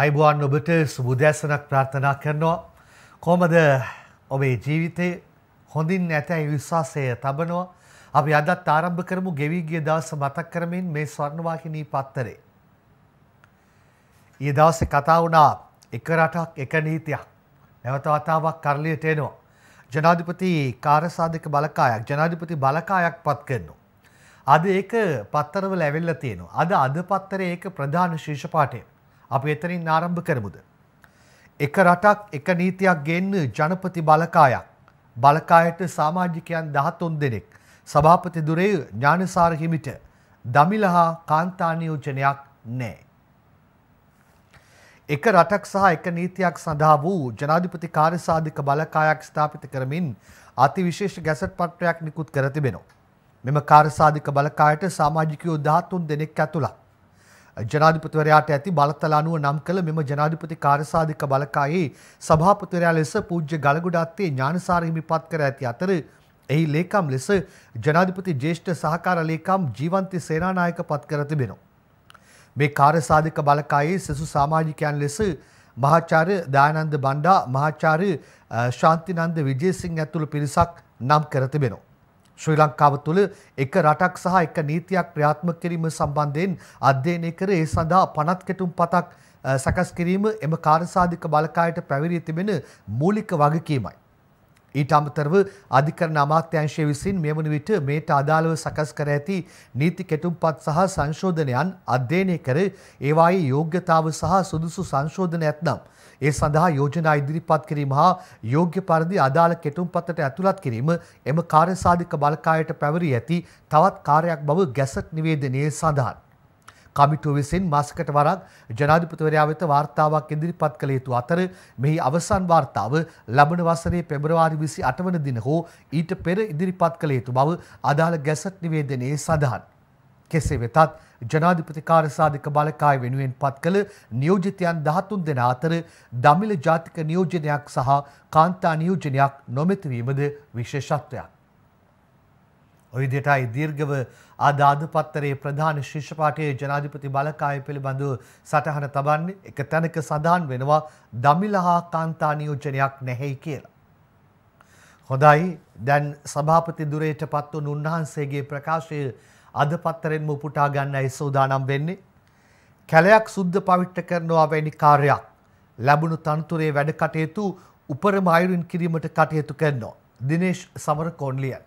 අයිබුවන් ඔබට සුබුදැසනක් ප්‍රාර්ථනා කරනවා. කොමද ඔබේ ජීවිතය හොඳින් නැතැයි විශ්වාසය තබනවා. අපි අදත් ආරම්භ කරමු ගෙවිගිය දවස මතක් කරමින් මේ ස්වර්ණවාහිනී පත්තරේ. ඒ දවස කතා වුණා එක රටක් එක නීතියක් නැවත වතාවක් කරලියට එනවා. ජනාධිපති කාරසාධක බලකායක් ජනාධිපති බලකායක් පත් කරනවා. අද ඒක පත්තරවල ඇවිල්ල තියෙනවා. අද අද පත්තරේ ඒක ප්‍රධාන ශේෂපාටය. අපි එතනින් ආරම්භ කරමුද. එක රටක් එක නීතියක් ගෙන්න ජනපති බලකායක්. බලකායට සාමාජිකයන් දහතුන් දෙනෙක්. සභාපති දුරේ ඥානසාර හිමිට දමිලහා කාන්තානියෝජනයක් නෑ. එක රටක් සහ එක නීතියක් සඳහා වූ ජනාධිපති කාර්යසාධික බලකායක් ස්ථාපිත කරමින් අතිවිශේෂ ගැසට් පත්‍රයක් නිකුත් කර තිබෙනවා. මෙම කාර්යසාධික බලකායට සමාජිකයෝ 13 දෙනෙක් ඇතුළත් ජනාධිපතිවරයාට ඇති බලතල අනුව නම් කළ මෙම ජනාධිපති කාර්යසාධික බලකායේ සභාපතිවරයා ලෙස පූජ්‍ය ගලගොඩත්තේ ඥානසාර හිමිපත් කර ඇති අතර එහි ලේකම් ලෙස ජනාධිපති ජේෂ්ඨ සහකාර ලේකම් ජීවන්ති සේනානායක පත් කර තිබෙනවා. මේ කාර්යසාධික බලකායේ සෙසු සමාජිකයන් ලෙස මහාචාර්ය දයානන්ද බණ්ඩා මහාචාර්ය ශාන්තිනන්ද විජේසිංහ ඇතුළු පිරිසක් නම් කර තිබෙනවා. ශ්‍රී ලංකාව තුළ එක රටක් සහ එක නීතියක් ක්‍රියාත්මක කිරීම සම්බන්ධයෙන් අධ්‍යයනය කර ඒ සඳහා පනත් කෙටුම් පතක් සකස් කිරීම එම කාර්යසාධික බලකායට පැවරී තිබෙන මූලික වගකීමයි. ඊට අමතරව අධිකරණ අමාත්‍යංශය විසින් මෙවන විට මේට අදාළව සකස් කර ඇති නීති කෙටුම්පත් සහ සංශෝධනයන් අධ්‍යයනය කර ඒවායේ යෝග්‍යතාව සහ සුදුසු සංශෝධන ඇත්නම් ඒ සඳහා යෝජනා ඉදිරිපත් කිරීම හා යෝග්‍ය පරිදි අදාළ කෙටුම්පතට ඇතුළත් කිරීම එම කාර්යසාධක බලකායට පැවරී ඇති තවත් කාර්යයක් බව ගැසට් නිවේදනයේ සඳහන්. කමිටුව විසින් මාසකට වරක් ජනාධිපතිවරයා වෙත වාර්තාවක් ඉදිරිපත් කළ යුතු අතර මෙහි අවසන් වාර්තාව ලබන වසරේ පෙබරවාරි 28 වන දින හෝ ඊට පෙර ඉදිරිපත් කළ යුතු බව අදාළ ගැසට් නිවේදනයේ සඳහන්. කෙසේ වෙතත් ජනාධිපති කාර්යසාධක බලකාය වෙනුවෙන් පත් කළ නියෝජිතයන් 13 දෙනා අතර දමිළ ජාතික නියෝජනයක් සහ කාන්තා නියෝජනයක් නොමැති වීමද විශේෂත්වයක්. ඔයදිටයි දීර්ගව අද අධපත්තරේ ප්‍රධාන ශිෂ්පාටයේ ජනාධිපති බලකාය පිළිබඳු සටහන තබන්නේ එක තැනක සඳහන් වෙනවා දමිලහා කාන්තා නියෝජනයක් නැහැයි කියලා. හොඳයි දැන් සභාපති දුරේට පත් වුණු උන්වහන්සේගේ ප්‍රකාශය අද පත්තරෙන්ම උපුටා ගන්නයි සූදානම් වෙන්නේ. කැලයක් සුද්ධ පවිට්ට කරනවා වැනි කාර්යයක් ලැබුණු තනතුරේ වැඩ කටයුතු උපරම අයුරින් කිරීමට කටයුතු කරනවා. දිනේශ් සමර කොන්ලියන්.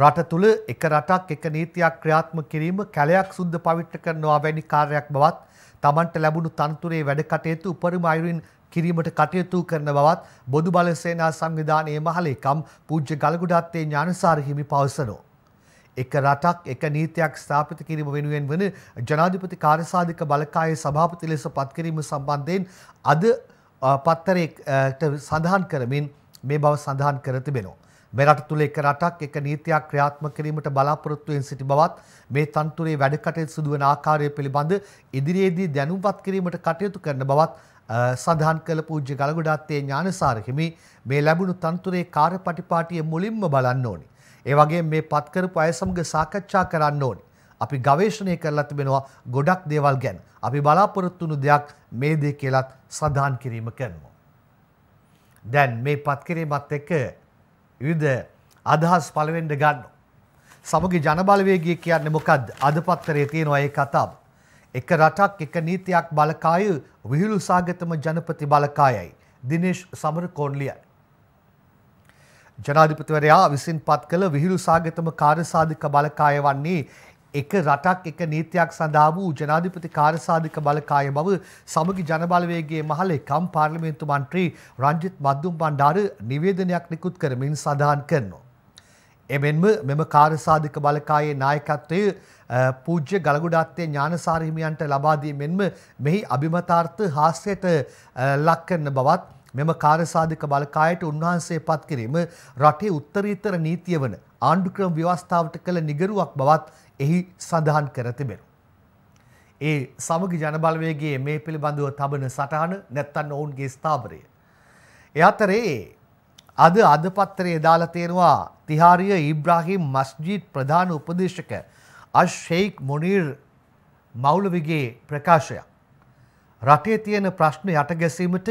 රට තුළ එක රටක් එක නීතියක් ක්‍රියාත්ම කිරීම කැලයක් සුද්ද පවිට්ට කරනවා වැනි කාර්යක් බවත් තමන්ට ලැබුණු තනතුරේ වැඩ කටයුතු උපරිම අයුරින් කිරීමට කටයුතු කරන බවත් බොදු බල සේනා සංවිධානයේ මහලේකම් පූජ්‍ය ගලගුඩත්තේ ඥානසාර හිමි පවසනෝ. එක රටක් එක නීතියක් ස්ථාපිත කිරීම වෙනුවෙන් වන ජනාධිපති කාර්යසාධික බලකායේ සභාපති ලෙස පත්කිරීම සම්බන්ධයෙන් අද පත්තරේට සඳහන් කරමින් මේ බව සඳහන් කර තිබෙනවා. මෙරට තුළ එක රටක් එක නීතියක් ක්‍රියාත්මක කිරීමට බලාපොරොත්තුවෙන් සිටි බවත් මේ තන්තුරේ වැඩකටයුතු සිදුවන ආකාරය පිළිබඳ ඉදිරියේදී දැනුම්පත් කිරීමට කටයුතු කරන බවත් සඳහන් කළ පූජ්‍ය ගලගොඩාත්තේ ඥානසාර හිමි මේ ලැබුණු තන්තුරේ කාර්යපටිපාටිය මුලින්ම බලන්න ඕනි. ඒ වගේම මේ පත් කරපු අය සමග සාකච්ඡා කරන්න ඕනි. අපි ගවේෂණය කරලා තිබෙනවා ගොඩක් දේවල් ගැන. අපි බලාපොරොත්තු වුණු දෙයක් මේ දේ කියලත් සඳහන් කිරීම කරනවා. දැන් මේ පත් කිරීමත් එක්ක විද අදහස් පළවෙන්ඩ ගන්න. සමග ජනබලවේගේ කියන්න මොකද අධපත්තරේ තියෙනවා ඒ කතාව. එක රටක් එක නීතියක් බලකාය විහිළු සාගතම ජනපති බලකායයි. දිනේශ් සමර කෝන්ලියයි. ජනාධිපතිවරයා විසින් පත් කළ විහිළු සාගතම කාර්සාධික බලකාය වන්නේ එක රටක් එක නීතියක් සඳහා වූ ජනාධිපති කාර්යසාධක බලකාය බව සමගි ජනබලවේගයේ මහලේකම් පාර්ලිමේන්තු මන්ත්‍රී රංජිත් මද්දුම් බණ්ඩාර නිවේදනයක් නිකුත් කරමින් සඳහන් කරනවා. එමෙන්ම මෙම කාර්යසාධක බලකායේ නායකත්වය පූජ්‍ය ගලගුඩාත්තේ ඥානසාර හිමියන්ට ලබා දීමෙන්ම මෙහි අභිමතාර්ථ හාස්‍යයට ලක් කරන බවත් මෙම කාර්යසාධක බලකායට උන්වහන්සේ පත් කිරීම රටේ උත්තරීතර නීතිය වන ආණ්ඩුක්‍රම ව්‍යවස්ථාවට කළ නිගරුවක් බවත් එහි සඳහන් කර තිබෙනු. ඒ සමග ජනබලවේගේ මේ පිළිබඳව තබන සටහන නැත්තන්න ඔවුන්ගේ ස්ථාපරය. එහතරේ අද අධපත්තරයේ දාල තේරවා තිහාරිය ඉබ්‍රාහිම් මස්ජීත් ප්‍රධාන උපදේශක අශ්ෂෙයික් මොනීර් මෞලවිගේ ප්‍රකාශයක්. රටේ තියෙන ප්‍රශ්න යටගැසීමට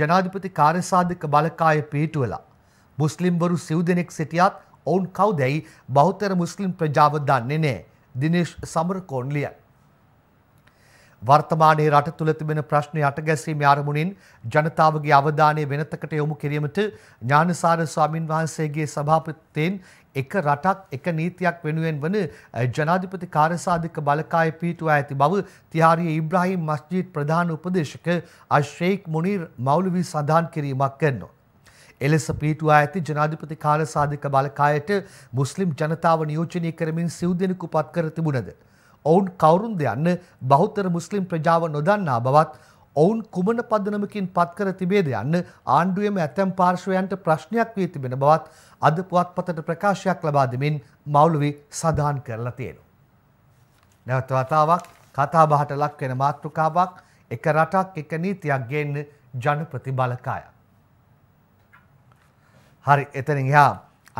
ජනාධිපති කාර්යසාධක බලකාය පිහිටුවලා. මුස්ලිම්වරු සිව් දෙනෙක් සිටියත් ඔවුන් කවුදැයි බෞතර මුස්ලිම් ප්‍රජාව දන්නේ නෑ දිනේශ් සමරකෝන්ලිය. වර්තමානයේ රට තුළ තිබෙන ප්‍රශ්න යටගැසීමේ අරමුණින් ජනතාවගේ අවධානය වෙනතකට යොමු කිරීමට ඥානසාර ස්වාමින් වහන්සේගේ සභාපතිත්වයෙන් එක රටක් එක නීතියක් වෙනුවෙන් වන ජනාධිපති කාර්යසාධක බලකාය පිහිටුවා ඇති බව තිහාරිය ඉබ්‍රාහිම් මස්ජීද් ප්‍රධාන උපදේශක අශේක් මුනීර් මෞලවි සඳහන් කිරීමක් කරනවා. එලෙස පිහිටුවා ඇති ජනාධිපති කාල සාධක බලකායට මුස්ලිම් ජනතාව නියෝජනය කරමින් සිව්දෙනෙකු පත් කර තිබුණද. ඔවුන් කවුරුන්ද යන්න බෞතර මුස්ලිම් ප්‍රජාව නොදන්නා බවත් ඔවුන් කුමන පදනමකින් පත්කර තිබේද යන්න ආණ්ඩුවම ඇතැම් පාර්ශවයන්ට ප්‍රශ්නයක් වී තිබෙන බවත් අද පුවත්පතට ප්‍රකාශයක් ලබා දෙමින් මවුලුවි සඳහන් කරලා තියෙන. නැවත වතාවක් කතාබහට ලක්වෙන මාතෘකාවක් එක රටක් එක නීතියක් ගේන්න ජනපති බලකායක්. හරි එතනින් එහා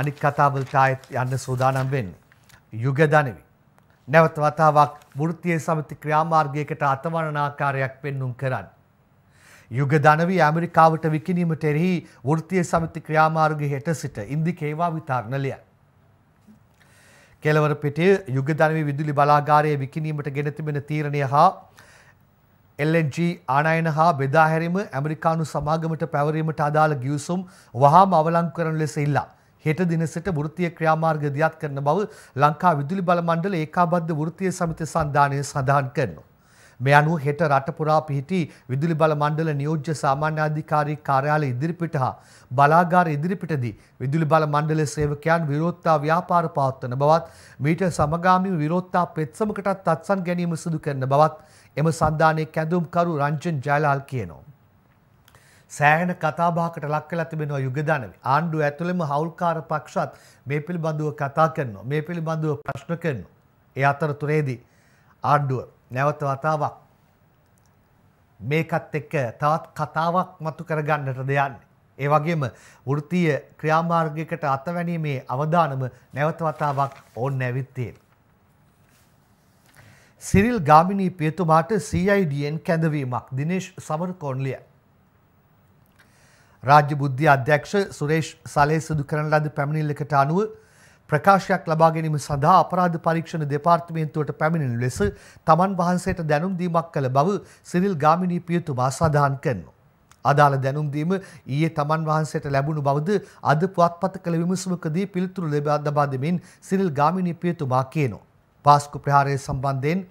අනිත් කතාවලට ආයෙත් යන්න සූදානම් වෙන්නේ. යුග දනවි. නැවත වතාවක් වෘත්තීය සමිති ක්‍රියාමාර්ගයකට අතවනන ආකාරයක් පෙන්눔 කරන්න. යුග දනවි ඇමරිකාවට විකිණීමට එරෙහි වෘත්තීය සමිති ක්‍රියාමාර්ගයේ හෙට සිට ඉන්දි කේවා විතරණලිය. කෙලවර පිටේ යුග දනවි විදුලි බලාගාරයේ විකිණීමට ගෙන තිබෙන තීරණය හා එල්ජ ආනයන හා බෙදාහැරිම ඇමරිකානු සමාගමට පැවරීමට අදාළ ගියවසුම් වහාම අවලං කරන ලෙස ඉල්ලා. හෙට දිනසට ෘතිය ක්‍රියාමාර්ග දියත් කරන බව ලංකා විදුලි බලමණ්ඩල ඒකාබද්ධ ෘතිය සමිත සන්ධානය සඳහන් කරනවා. මේ අනුව හෙට රට පුරා පිහිටි විදුලි බල මණ්ඩල නියෝජ්‍ය සාමාන්‍යාධිකාරී කාර්යාලය ඉදිරිපිට හා බලාගාර ඉදිරිපිටදී විදුලි බල මණ්ඩලයේ සේවකයන් විරෝධතා ව්‍යාපාර පවත්වන බවත් මීට සමගාමීව විරෝධතා පෙත්සමකටත් අත්සන් ගැනීම සිදු කරන බවත් එම සන්ධානයේ කැඳවුම්කරු රංජන් ජයලාල් කියනවා. සෑහෙන කතාබාකට ලක් වෙලා තිබෙනවා යුගධනවි. ආණ්ඩුව ඇතුළෙම හවුල්කාර පක්ෂත් මේ පිළිබඳව කතා කරනවා. මේ පිළිබඳව ප්‍රශ්න කරනවා. ඒ අතරතුරේදී ආණ්ඩුව නැවත වතාවක් මේකත් එක්ක තවත් කතාවක් මතු කරගන්නට දෙයන්න. ඒ වගේම වෘත්තීය ක්‍රියාමාර්ගයකට අතවැනීමේ අවධානම නැවත වතාවක් ඕන්න ඇවිත්තේ. සිරිල් ගාමිණී පියතුමාට CIDන් කැඳවීමක් දිනේශ් සමරකෝන්ලිය. රාජ්‍ය බුද්ධි අධ්‍යක්ෂ සුරේෂ් සලේ සිදු කරන ලද පැමිණිල්ලකට අනුව ප්‍රකාශයක් ලබා ගැනීම සඳහා අපරාධ පරීක්ෂණ දෙපාර්තමේන්තුවට පැමිණෙන ලෙස තමන් වහන්සේට දැනුම් දීමක් කළ බව සිරිල් ගාමිණී පියතුමා සඳහන් කරනවා. අදාළ දැනුම් දීම ඊයේ තමන් වහන්සේට ලැබුණු බවද අද පුවත්පත් කළ විමසුමකදී පිළිතුරු ලබා දෙමින් සිරිල් ගාමිණී පියතුමා කියනවා. පාස්කු ප්‍රහාරය සම්බන්ධයෙන්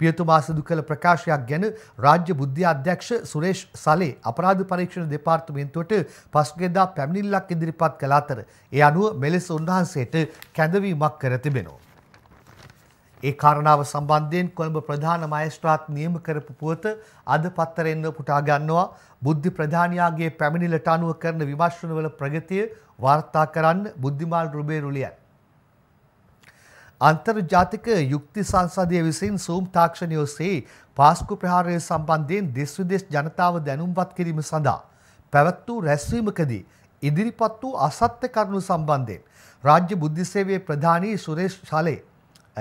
පියතුමා සිදු කළ ප්‍රකාශයක් ගැන රාජ්‍ය බුද්ධි අධ්‍යක්ෂ සුරේෂ් සලේ අපරාධ පරීක්ෂණ දෙපාර්තමේන්තුවට පසුගියදා පැමිණිල්ලක් ඉදිරිපත් කළ අතර ඒ අනුව මෙලෙස උන්වහන්සේට කැඳවීමක් කර තිබෙනවා. ඒ කාරණාව සම්බන්ධයෙන් කොළඹ ප්‍රධාන මයිස්ට්‍රාත් නියම කරපු පුවත අද පත්තරෙන්න පුටා ගන්නවා බුද්ධි ප්‍රධානියාගේ පැමිණිලට අනුව කරන විමර්ශනවල ප්‍රගතිය වාර්තා කරන්න බුද්ධිමාල් රුබේ රුලියන් අන්තර්ජාතික යුක්ති සංසධය විසින් සූම් තාක්ෂණය ඔස්සේ පාස්කු ප්‍රහාරය සම්බන්ධයෙන් දෙස්විදේශ ජනතාව දැනුම්වත් කිරීම සඳහා. පැවැත් වූ රැස්වීමකදී ඉදිරිපත් වූ අසත්‍ය කරුණු සම්බන්ධයෙන්. රාජ්‍ය බුද්ධිසේවේ ප්‍රධානී සුරේෂ් ශලේ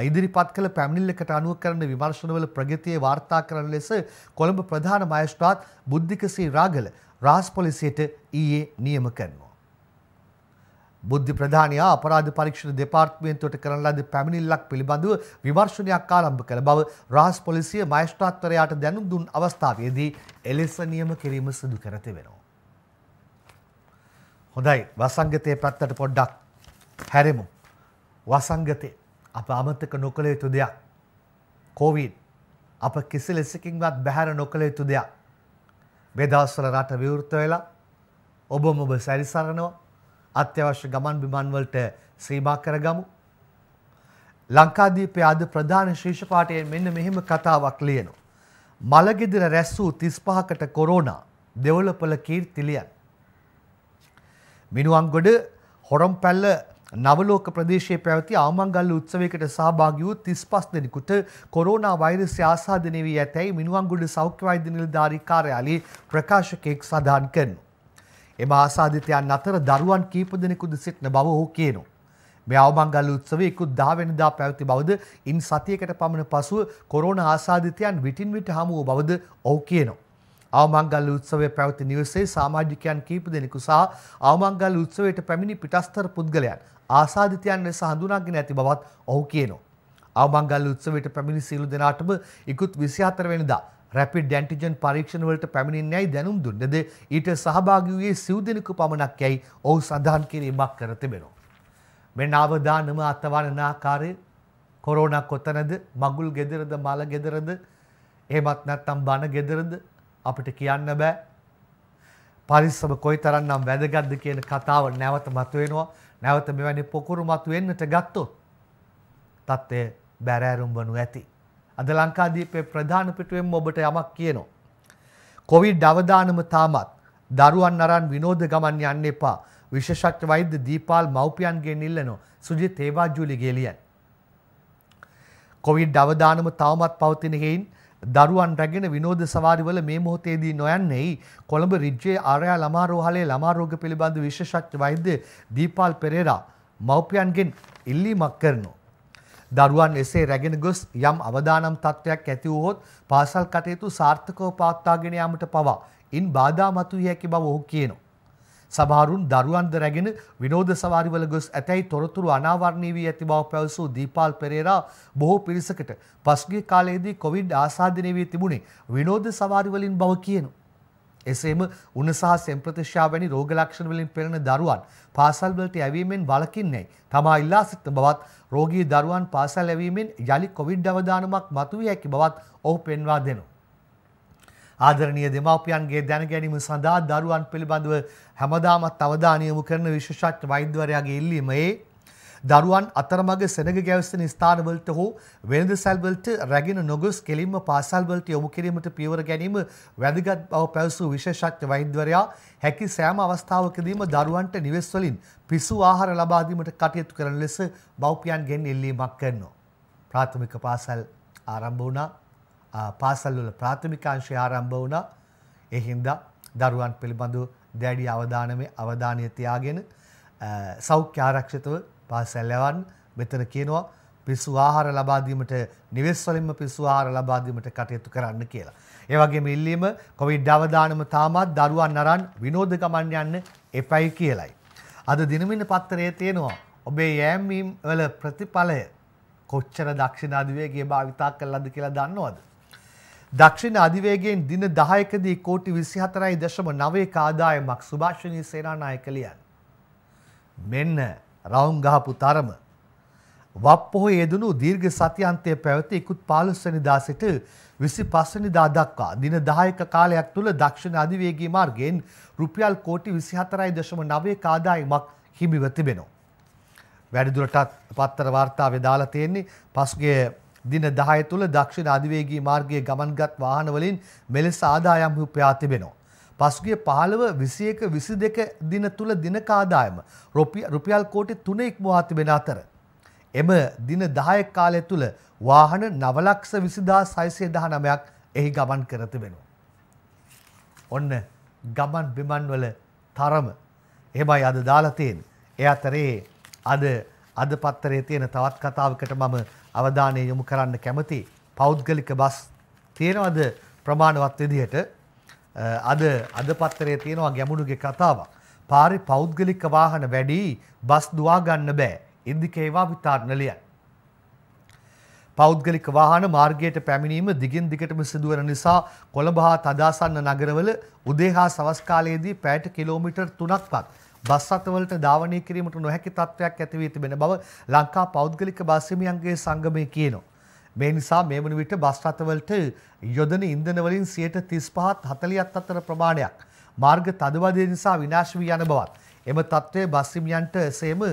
ඉදිරිපත් කළ පැමිණිල්ලකට අනුව කරන විමර්ශනවල ප්‍රගතිය වාර්තා කරන ලෙස කොළඹ ප්‍රධාන මයස්ත්‍රාත් බුද්ධිකසී රාගල රාස් පොලිසියට ඊයේ නියම කරනවා. බුද්ධි ප්‍රධානයා අපරාධ පරීක්ෂණ දෙපාර්තමේන්තුවට කරන ලද පැමිණිල්ලක් පිළිබඳව විමර්ශනයක් ආරම්භ කළ බව රහස් පොලිසිය මහේස්ත්‍රාත්වරයාට දැනුම් දුන් අවස්ථාවේදී එලෙස නියම කිරීම සිදු කර තිබෙනවා. හොඳයි වසංගතයේ පැත්තට පොඩ්ඩක් හැරෙමු. වසංගතේ අප අමතක නොකළ යුතු දෙයක්. කෝවිඩ් අප කිසි ලෙසකින්වත් බැහැර නොකළ යුතු දෙයක්. මේ දවස්වල රට විවෘත වෙලා ඔබ ඔබ සැරිසරනවා අත්‍යවශ්‍ය ගමන් බිමන්වලට ශ්‍රීභා කරගමු. ලංකාදීපේ අද ප්‍රධාන ශීෂ පාඨයෙන් මෙන්න මෙහෙම කතාවක් ලියනවා. මලගෙදර රැස් වූ 35කට කොරෝනා දෙවොලපල කීර්තිලියන්. මිනුවන්ගොඩ හොරම්පැල්ල නවලෝක ප්‍රදේශයේ පැවති ආමංගල්ල උත්සවයකට සහභාගී වූ 35 දෙනෙකුට කොරෝනා වෛරසය ආසාදනය වී ඇතැයි මිනුවන්ගොඩ සෞඛ්‍ය වෛද්‍ය නිලධාරී කාර්යාලයේ ප්‍රකාශකෙක් සඳහන් කරනවා. එම ආසාධිතයන් අතර දරුවන් කීප දෙනෙකුද සිටින බව ඔහු කියනවා. මේ අවමංගල්ල උත්සවයේ 10 වෙනිදා පැවති බවද ඉන් සතියකට පමණ පසුව කොරෝනා ආසාධිතයන් විටින් විට හමු වූ බවද ඔහු කියනවා. අවමංගල්ල උත්සවයේ පැවති නිවසේ සමාජිකයන් කීප දෙනෙකු සහ අවමංගල්ල උත්සවයට පැමිණි පිටස්තර පුද්ගලයන් ආසාධිතයන් ලෙස හඳුනාගෙන ඇති බවත් ඔහු කියනවා. අවමංගල්ල උත්සවයට පැමිණි සියලු දෙනාටම ඉකුත් 24 වෙනිදා රැපිඩ් ඩැන්ටිජන් පරීක්ෂණවලට පැමිණින් යැයි දැනුම් දුන්නද ඊට සහභාගිවයේ සිව් දෙනෙකු පමණක් යැයි ඔහු සඳහන් කිරීමක් කර තිබෙනවා. මෙ නාවදානම අත්තවනනාකාරය කොරෝණ කොතනද මගුල් ගෙදරද මල ගෙදරද ඒමත් නැත්තම් බණ ගෙදරද අපිට කියන්න බෑ. පරිස්සම කොයි තරන්නම් වැදගත්ද කියන කතාව නැවත මතුවෙනවා නැවත මෙවැනි පොකුරු මතු වෙන්නට ගත්තොත් තත්ත්වය බැරෑරුම් වනු ඇති. අද ලංකාදීපේ ප්‍රධාන පිටුවෙන් ඔබට යමක් කියනවා. කොවිඩ් අවදානම තාමත් දරුවන් අරන් විනෝද ගමන් යන්න එපා. විශේෂඥ වෛද්‍ය දීපාල් මව්පියන්ගෙන් ඉල්ලනවා. සුජිත් හේවාජුලිගේ ලියන. කොවිඩ් අවදානම තාමත් පවතින හේයින් දරුවන් රැගෙන විනෝද සවාරිවල මේ මොහොතේදී නොයන්නේයි කොළඹ රිජ්ජේ ආර්යා ළමා රෝහලේ ළමා රෝග පිළිබඳ විශේෂඥ වෛද්‍ය දීපාල් පෙරේරා මව්පියන්ගෙන් ඉල්ලීමක් කරනවා. දරුවන් එසේ රැගෙන ගොස් යම් අවදානම් තත්ත්වයක් ඇති වුවහොත් පාසල් කටයුතු සාර්ථකව පවත්වාගෙන යාමට පවා ඉන් බාධා මතුවිය හැකි බව ඔහු කියනවා. සමහරුන් දරුවන්ද රැගෙන විනෝද සවාරිවල ගොස් ඇතැයි තොරතුරු අනාවරණී වී ඇති බව පැවසූ දීපාල් පෙරේරා බොහෝ පිරිසකට පසුගිය කාලයේදී කොවිඩ් ආසාදනය වී තිබුණේ විනෝද සවාරිවලින් බව කියනවා. එසේම උණ සහ සෙම්ප්‍රතිශ්‍යා වැනි රෝග ලක්ෂණ වලින් පෙළෙන දරුවන් පාසල් වලට යැවීමෙන් වළකින්නේ තමා ඉල්ලා සිටින බවත් රෝගී දරුවන් පාසල් යැවීමෙන් යලි කොවිඩ් අවදානමක් මතුවිය හැකි බවත් ඔහු පෙන්වා දෙනවා. ආදරණීය දෙමාපියන්ගේ දැන ගැනීම සඳහා දරුවන් පිළිබඳව හැමදාමත් අවධානය යොමු කරන විශේෂඥ වෛද්‍යවරයාගේ ඉල්ලීමේ දරුවන් අතරමඟ සෙනග ගැවසෙන ස්ථානවලට හෝ වෙළඳ සැල්වලට රැගෙන නොගොස් කෙලින්ම පාසල්වලට යොමු කිරීමට පියවර ගැනීම වැදගත් බව පැවසූ විශේෂඥ වෛද්‍යවරයා හැකි සෑම අවස්ථාවකදීම දරුවන්ට නිවෙස් වලින් පිසු ආහාර ලබා දීමට කටයුතු කරන ලෙස මව්පියන්ගෙන් ඉල්ලීමක් කරනවා. ප්‍රාථමික පාසල් ආරම්භ වුණා. පාසල්වල ප්‍රාථමිකාංශය ආරම්භ වුණා. ඒ හින්දා දරුවන් පිළිබඳව දැඩි අවධානමේ අවධානය තියාගෙන සෞඛ්‍ය ආරක්ෂිතව පාසැල් යවන්න මෙතන කියනවා පිස්සු ආහාර ලබා දීමට නිවෙස් වලින්ම පිස්සු ආහාර ලබා දීමට කටයුතු කරන්න කියලා. ඒ වගේම ඉල්ලීම කොවිඩ් අවදානම තාමත් දරුවන් අරන් විනෝද ගමන් යන්න එපයි කියලයි. අද දිනමින පත්තරයේ තියෙනවා ඔබේ යෑම්වීම් වල ප්‍රතිඵලය කොච්චර දක්ෂිණ අධිවේගය භාවිතා කළාද කියලා දන්නවද? දක්ෂිණ අධිවේගයෙන් දින 10කදී කෝටි 24.9ක ආදායමක් සුභාෂිනී සේනානායක ලියන. මෙන්න රවුම් ගහපු තරම. වප්පොහො යෙදුණු දීර්ඝ සතියන්තය පැවති ඉකුත් පාලුස්සනිදා සිට විසි පස්සනිදා දක්වා දින දායක කාලයක් තුළ දක්ෂණ අධිවේගේ මාර්ගෙන් රුපියල් කෝටි විසිහතරයි දශම නවේ කාදායමක් හිමිව තිබෙනවා. වැඩිදුරටත් පත්තර වාර්තාව දාලා තියෙන්නේ පසුගේ දින දහය තුළ දක්ෂිණ අධිවේගී මාර්ගයේ ගමන්ගත් වාහනවලින් මෙලෙස ආදායම් උපයා තිබෙනවා. පසුගිය පහළව විසියක විසි දෙක දින තුළ දිනකාදායම රුපියල් කෝටි තුන ඉක්මවා තිබෙන අතර. එම දින දායක් කාලය තුළ වාහන නවලක්ෂ විසිදා සයිසය දහනමයක් එහි ගමන් කරතිබෙනවා. ඔන්න ගමන් බිමන්වල තරම එමයි අද දාලතයෙන් එ අතරේ අද අද පත්තරේ තියෙන තවත් කතාවකට මම අවධානය යොමු කරන්න කැමති පෞද්ගලික බස් තියෙනවද ප්‍රමාණවත් විදිහට අද අද පත්තරේ තියෙනවා ගැමුණුගේ කතාවක්. පාරි පෞද්ගලික වාහන වැඩි බස් දවා ගන්න බෑ. ඉන්දිකේවා විතාර්ණලිය. පෞද්ගලික වාහන මාර්ගයට පැමිණීම දිගින් දිගටම සිදුවන නිසා කොළඹ හා තදාසන්න නගරවල උදේ හා සවස්කාලයේදී පැයට කිලෝමීටර් තුනක්වත් බස් අතවලට ධාවනය කිරීමට නොහැකි තත්ත්වයක් ඇති වී තිබෙන බව ලංකා පෞද්ගලික බස් හිමියන්ගේ සංගමය කියනවා. මේ නිසා මේ වන විට බස් රථවලට යොදන ඉන්ධන වලින් 35ත් 40ත් අතර ප්‍රමාණයක් මාර්ග තදබදය නිසා විනාශ වී යන බවත් එම තත්ත්වය බස් හිමියන්ට එසේම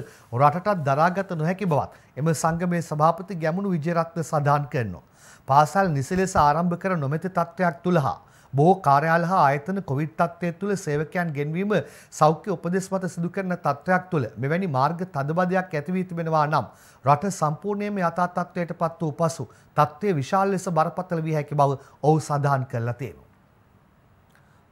රටටත් දරාගත නොහැකි බවත් එම සංගමේ සභාපති ගැමුණු විජේරත්න සඳහන් කරනවා. පාසල් නිසි ලෙස ආරම්භ කර නොමැති තත්ත්වයක් තුල හා බොහෝ කාර්යාල හා ආයතන කොවිඩ් තත්ත්වය තුළ සේවකයන් ගෙන්වීම සෞඛ්‍ය උපදෙස් මත සිදු කරන තත්ත්වයක් තුළ මෙවැනි මාර්ග තදබදයක් ඇති වී තිබෙනවා නම් රට සම්පූර්ණයෙන්ම යථා තත්ත්වයට පත් වූ පසු තත්ත්වය විශාල ලෙස බරපතල විය හැකි බව ඔහු සඳහන් කරලා තියෙනවා.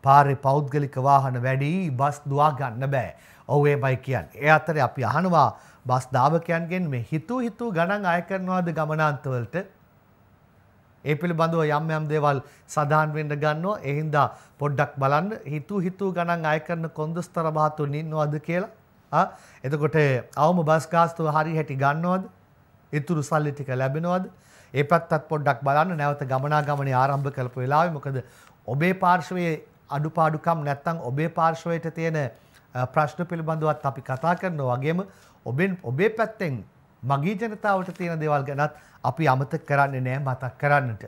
පාරෙ පෞද්ගලික වාහන වැඩි බස් දවා ගන්න බෑ. ඔහු ඒමයි කියන්න. ඒ අතර අපි අහනවා බස් ධාවකයන්ගෙන් මේ හිතු හිතු ගණන් අය කරනවාද ගමනාන්තවලට ඒ පිළිබඳව යම් යම් දේවල් සඳහන් වෙන්න ගන්නවා. ඒ හින්දා පොඩ්ඩක් බලන්න හිතු හිතු ගණන් අය කරන කොන්දස්තර බාතුන් ඉන්නවද කියලා. ආ එතකොට අවම බස් ගාස්තුව හරි හැටි ගන්නවද? ඉතුරු සල්ලි ටික ලැබෙනවද? ඒ පැත්තත් පොඩ්ඩක් බලන්න නැවත ගමනාගමනය ආරම්භ කරපු වෙලාවේ මොකද ඔබේ පාර්ශවයේ අඩුපාඩුකම් නැත්තම් ඔබේ පාර්ශවයට තියෙන ප්‍රශ්න පිළිබඳවත් අපි කතා කරනවා වගේම ඔබෙන් ඔබේ පැත්තෙන් මගේ ජනතාවට තියෙන දේවල් ගැනත් අපි අමතක කරන්නේ නෑ මතක් කරන්නට.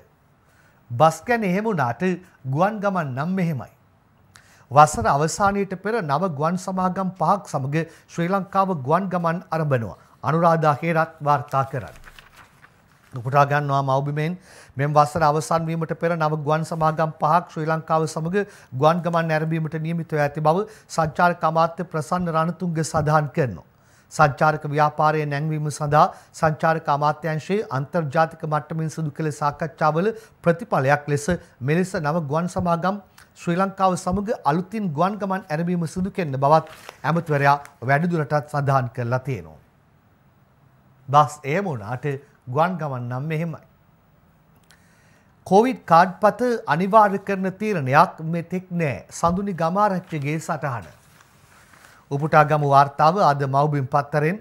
බස් ගැන එහෙම වුණාට ගුවන් ගමන් නම් මෙහෙමයි. වසර අවසානයට පෙර නව ගුවන් සමාගම් පහක් සමග ශ්‍රී ලංකාව ගුවන් ගමන් අරඹනවා. අනුරාධා හේරත් වාර්තා කරන්න. උපුටා ගන්නවා මවබිමෙන් මෙම වසර අවසන් වීමට පෙර නව ගුවන් සමාගම් පහක් ශ්‍රී ලංකාව සමග ගුවන් ගමන් නැරඹීමට නියමිතව ඇති බව සංචාරක අමාත්‍ය ප්‍රසන්න රණතුංග සඳහන් කරනවා. සංචාරක ව්‍යාපාරයේ නැංවීම සඳහා සංචාරක අමාත්‍යාංශයේ අන්තර්ජාතික මට්ටමින් සිදු කළ සාකච්ඡාවල ප්‍රතිඵලයක් ලෙස මෙලෙස නව ගුවන් සමාගම් ශ්‍රී ලංකාව සමග අලුතින් ගුවන් ගමන් ඇරඹීම සිදු කෙරෙන බවත් ඇමතිවරයා වැඩිදුරටත් සඳහන් කරලා තියෙනවා. බස් එහෙම වුණාට ගුවන් ගමන් නම් මෙහෙමයි. කොවිඩ් කාඩ්පත අනිවාර්ය කරන තීරණයක් මෙතෙක් නෑ සඳුනි ගමාරච්චගේ සටහන. උපුටාගමු වාර්තාව අද මව්බිම් පත්තරෙන්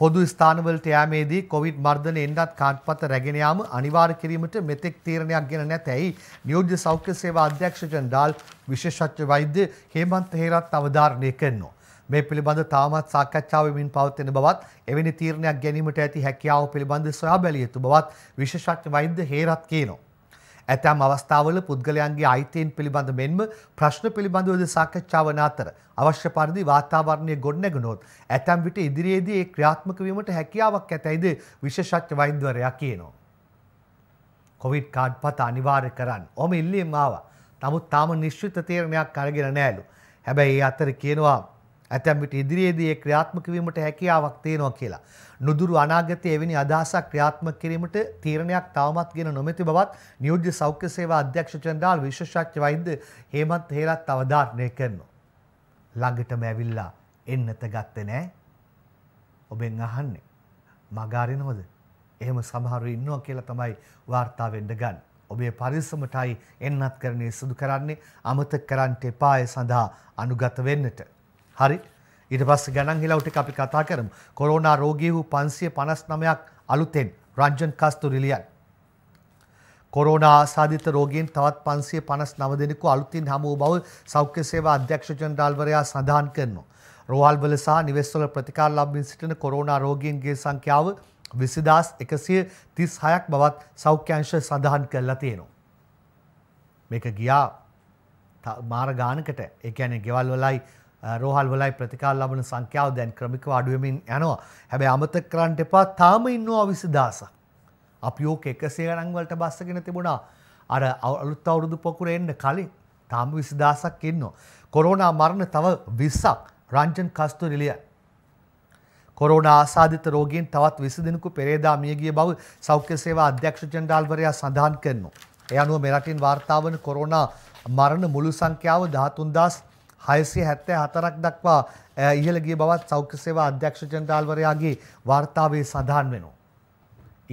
පොදු ස්ථානවලට යෑමේදී කොවිඩ් මර්ධන එන්නත් කාන්පත රැගෙන යාම අනිවාර්ය කිරීමට මෙතෙක් තීරණයක් ගෙන නැතැයි නියෝජ්‍ය සෞඛ්‍ය සේවා අධ්‍යක්ෂ ජනරාල් විශේෂඥ වෛද්‍ය හේමන්ත හේරත් අවධාරණය කරනවා. මේ පිළිබඳ තාමත් සාකච්ඡාවමින් පවත්වන බවත් එවැනි තීරණයක් ගැනීමට ඇති හැකියාව පිළිබඳ සොයා බැලිය යුතු බවත් විශේෂඥ වෛද්‍ය හේරත් කියනවා. ඇතැම් අවස්ථාවල පුද්ගලයන්ගේ අයිතයෙන් පිළිබඳ මෙන්ම ප්‍රශ්න පිළිබඳවද සාකච්ඡා වන අතර අවශ්‍ය පරිදි වාතාවරණය ගොඩනැගුණොත් ඇතැම් විට ඉදිරියේදී ඒ ක්‍රියාත්මක වීමට හැකියාවක් ඇතැයිද විශේෂඥ වෛද්‍යවරයා කියනවා. කොවිඩ් කාඩ් පත අනිවාර්ය කරන්න. ඔහම ඉල්ලියෙන් ආවා. නමුත් තාම නිශ්චිත තීරණයක් අරගෙන නැහැලු. හැබැයි ඒ අතර කියනවා ඇතැම් විට ඉදිරියේදී ඒ ක්‍රියාත්මක වීමට හැකියාවක් තියෙනවා කියලා. නුදුරු අනාගතයේ එවැනි අදහසක් ක්‍රියාත්මක කිරීමට තීරණයක් තවමත් ගෙන නොමැති බවත් නියෝජ්‍ය සෞඛ්‍ය සේවා අධ්‍යක්ෂ ජනරාල් විශේෂඥ වෛද්‍ය හේමන්ත් හේලත් අවධාරණය කරනවා. ළඟටම ඇවිල්ලා එන්නත ගත්තේ නෑ. ඔබෙන් අහන්නේ. මගාරිනවද? එහෙම සමහරු ඉන්නවා කියලා තමයි වාර්තා වෙන්න ගන්නේ. ඔබේ පරිස්සමටයි එන්නත් කරන්නේ සුදු කරන්නේ අමතක කරන්නට එපාය සඳහා අනුගත වෙන්නට. හරි ඉට පස් ගැනන් හිලව්ට අපි කතා කරම කොරෝනා රෝගී වූ පන්සිය පනස් නමයක් අලුතෙන් රංජන් කස්තු රිලියන්. කොරෝනා ආසාධිත රෝගීන් තවත් පන්සිය පනස් නවදෙනෙකු අලුතින් හමුව බව සෞඛ්‍ය සේවා අධ්‍යක්ෂ ජනරාල්වරයා සඳහන් කරනවා. රෝහල්වල සහ නිවෙස්වල ප්‍රතිකාර ලබමින් සිටින කොරෝනා රෝගීන්ගේ සංඛ්‍යාව විසිදස් එකසිය තිස් හයක් බවත් සෞඛ්‍යංශ සඳහන් කරලා තියෙනවා. මේක ගියා මාර ගානකට ඒ කියන්නේ ගෙවල් වලයි රෝහල්වලයි ප්‍රතිකාල් ලබන සංඛ්‍යාව දැන් ක්‍රමික අඩුවමින් යනවා හැබැ අමත කරන්ට එපා තාම ඉන්නවා විසි දස. අපි ෝක එකසේ අරංවලට බස්සගෙන තිබුණා අර අලුත් අවුරුදු පොකුර එන්න කලින් තාම විසිදාසක් ඉන්නවා. කොරෝනා මරණ තව විස්සක් රංජන් කස්තුරිලිය. කොරෝන ආසාධිත රෝගීන් තවත් විසි දෙනෙකු පෙරේදා මියගිය බව සෞඛ්‍ය සේවා අධ්‍යක්ෂ ජෙන්ඩාල්වරයා සඳහන් කරනවා. එය අනුව මෙරටින් වාර්තාවන කොරෝනා මරණ මුළු සංඛ්‍යාව දහතුන්දස් හයසිය හැත්තෑ හතරක් දක්වා ඉහළගේ බවත් සෞඛ්‍ය සේවා අධ්‍යක්ෂ ජනතාල්වරයාගේ වාර්තාවේ සඳහන් වෙනවා.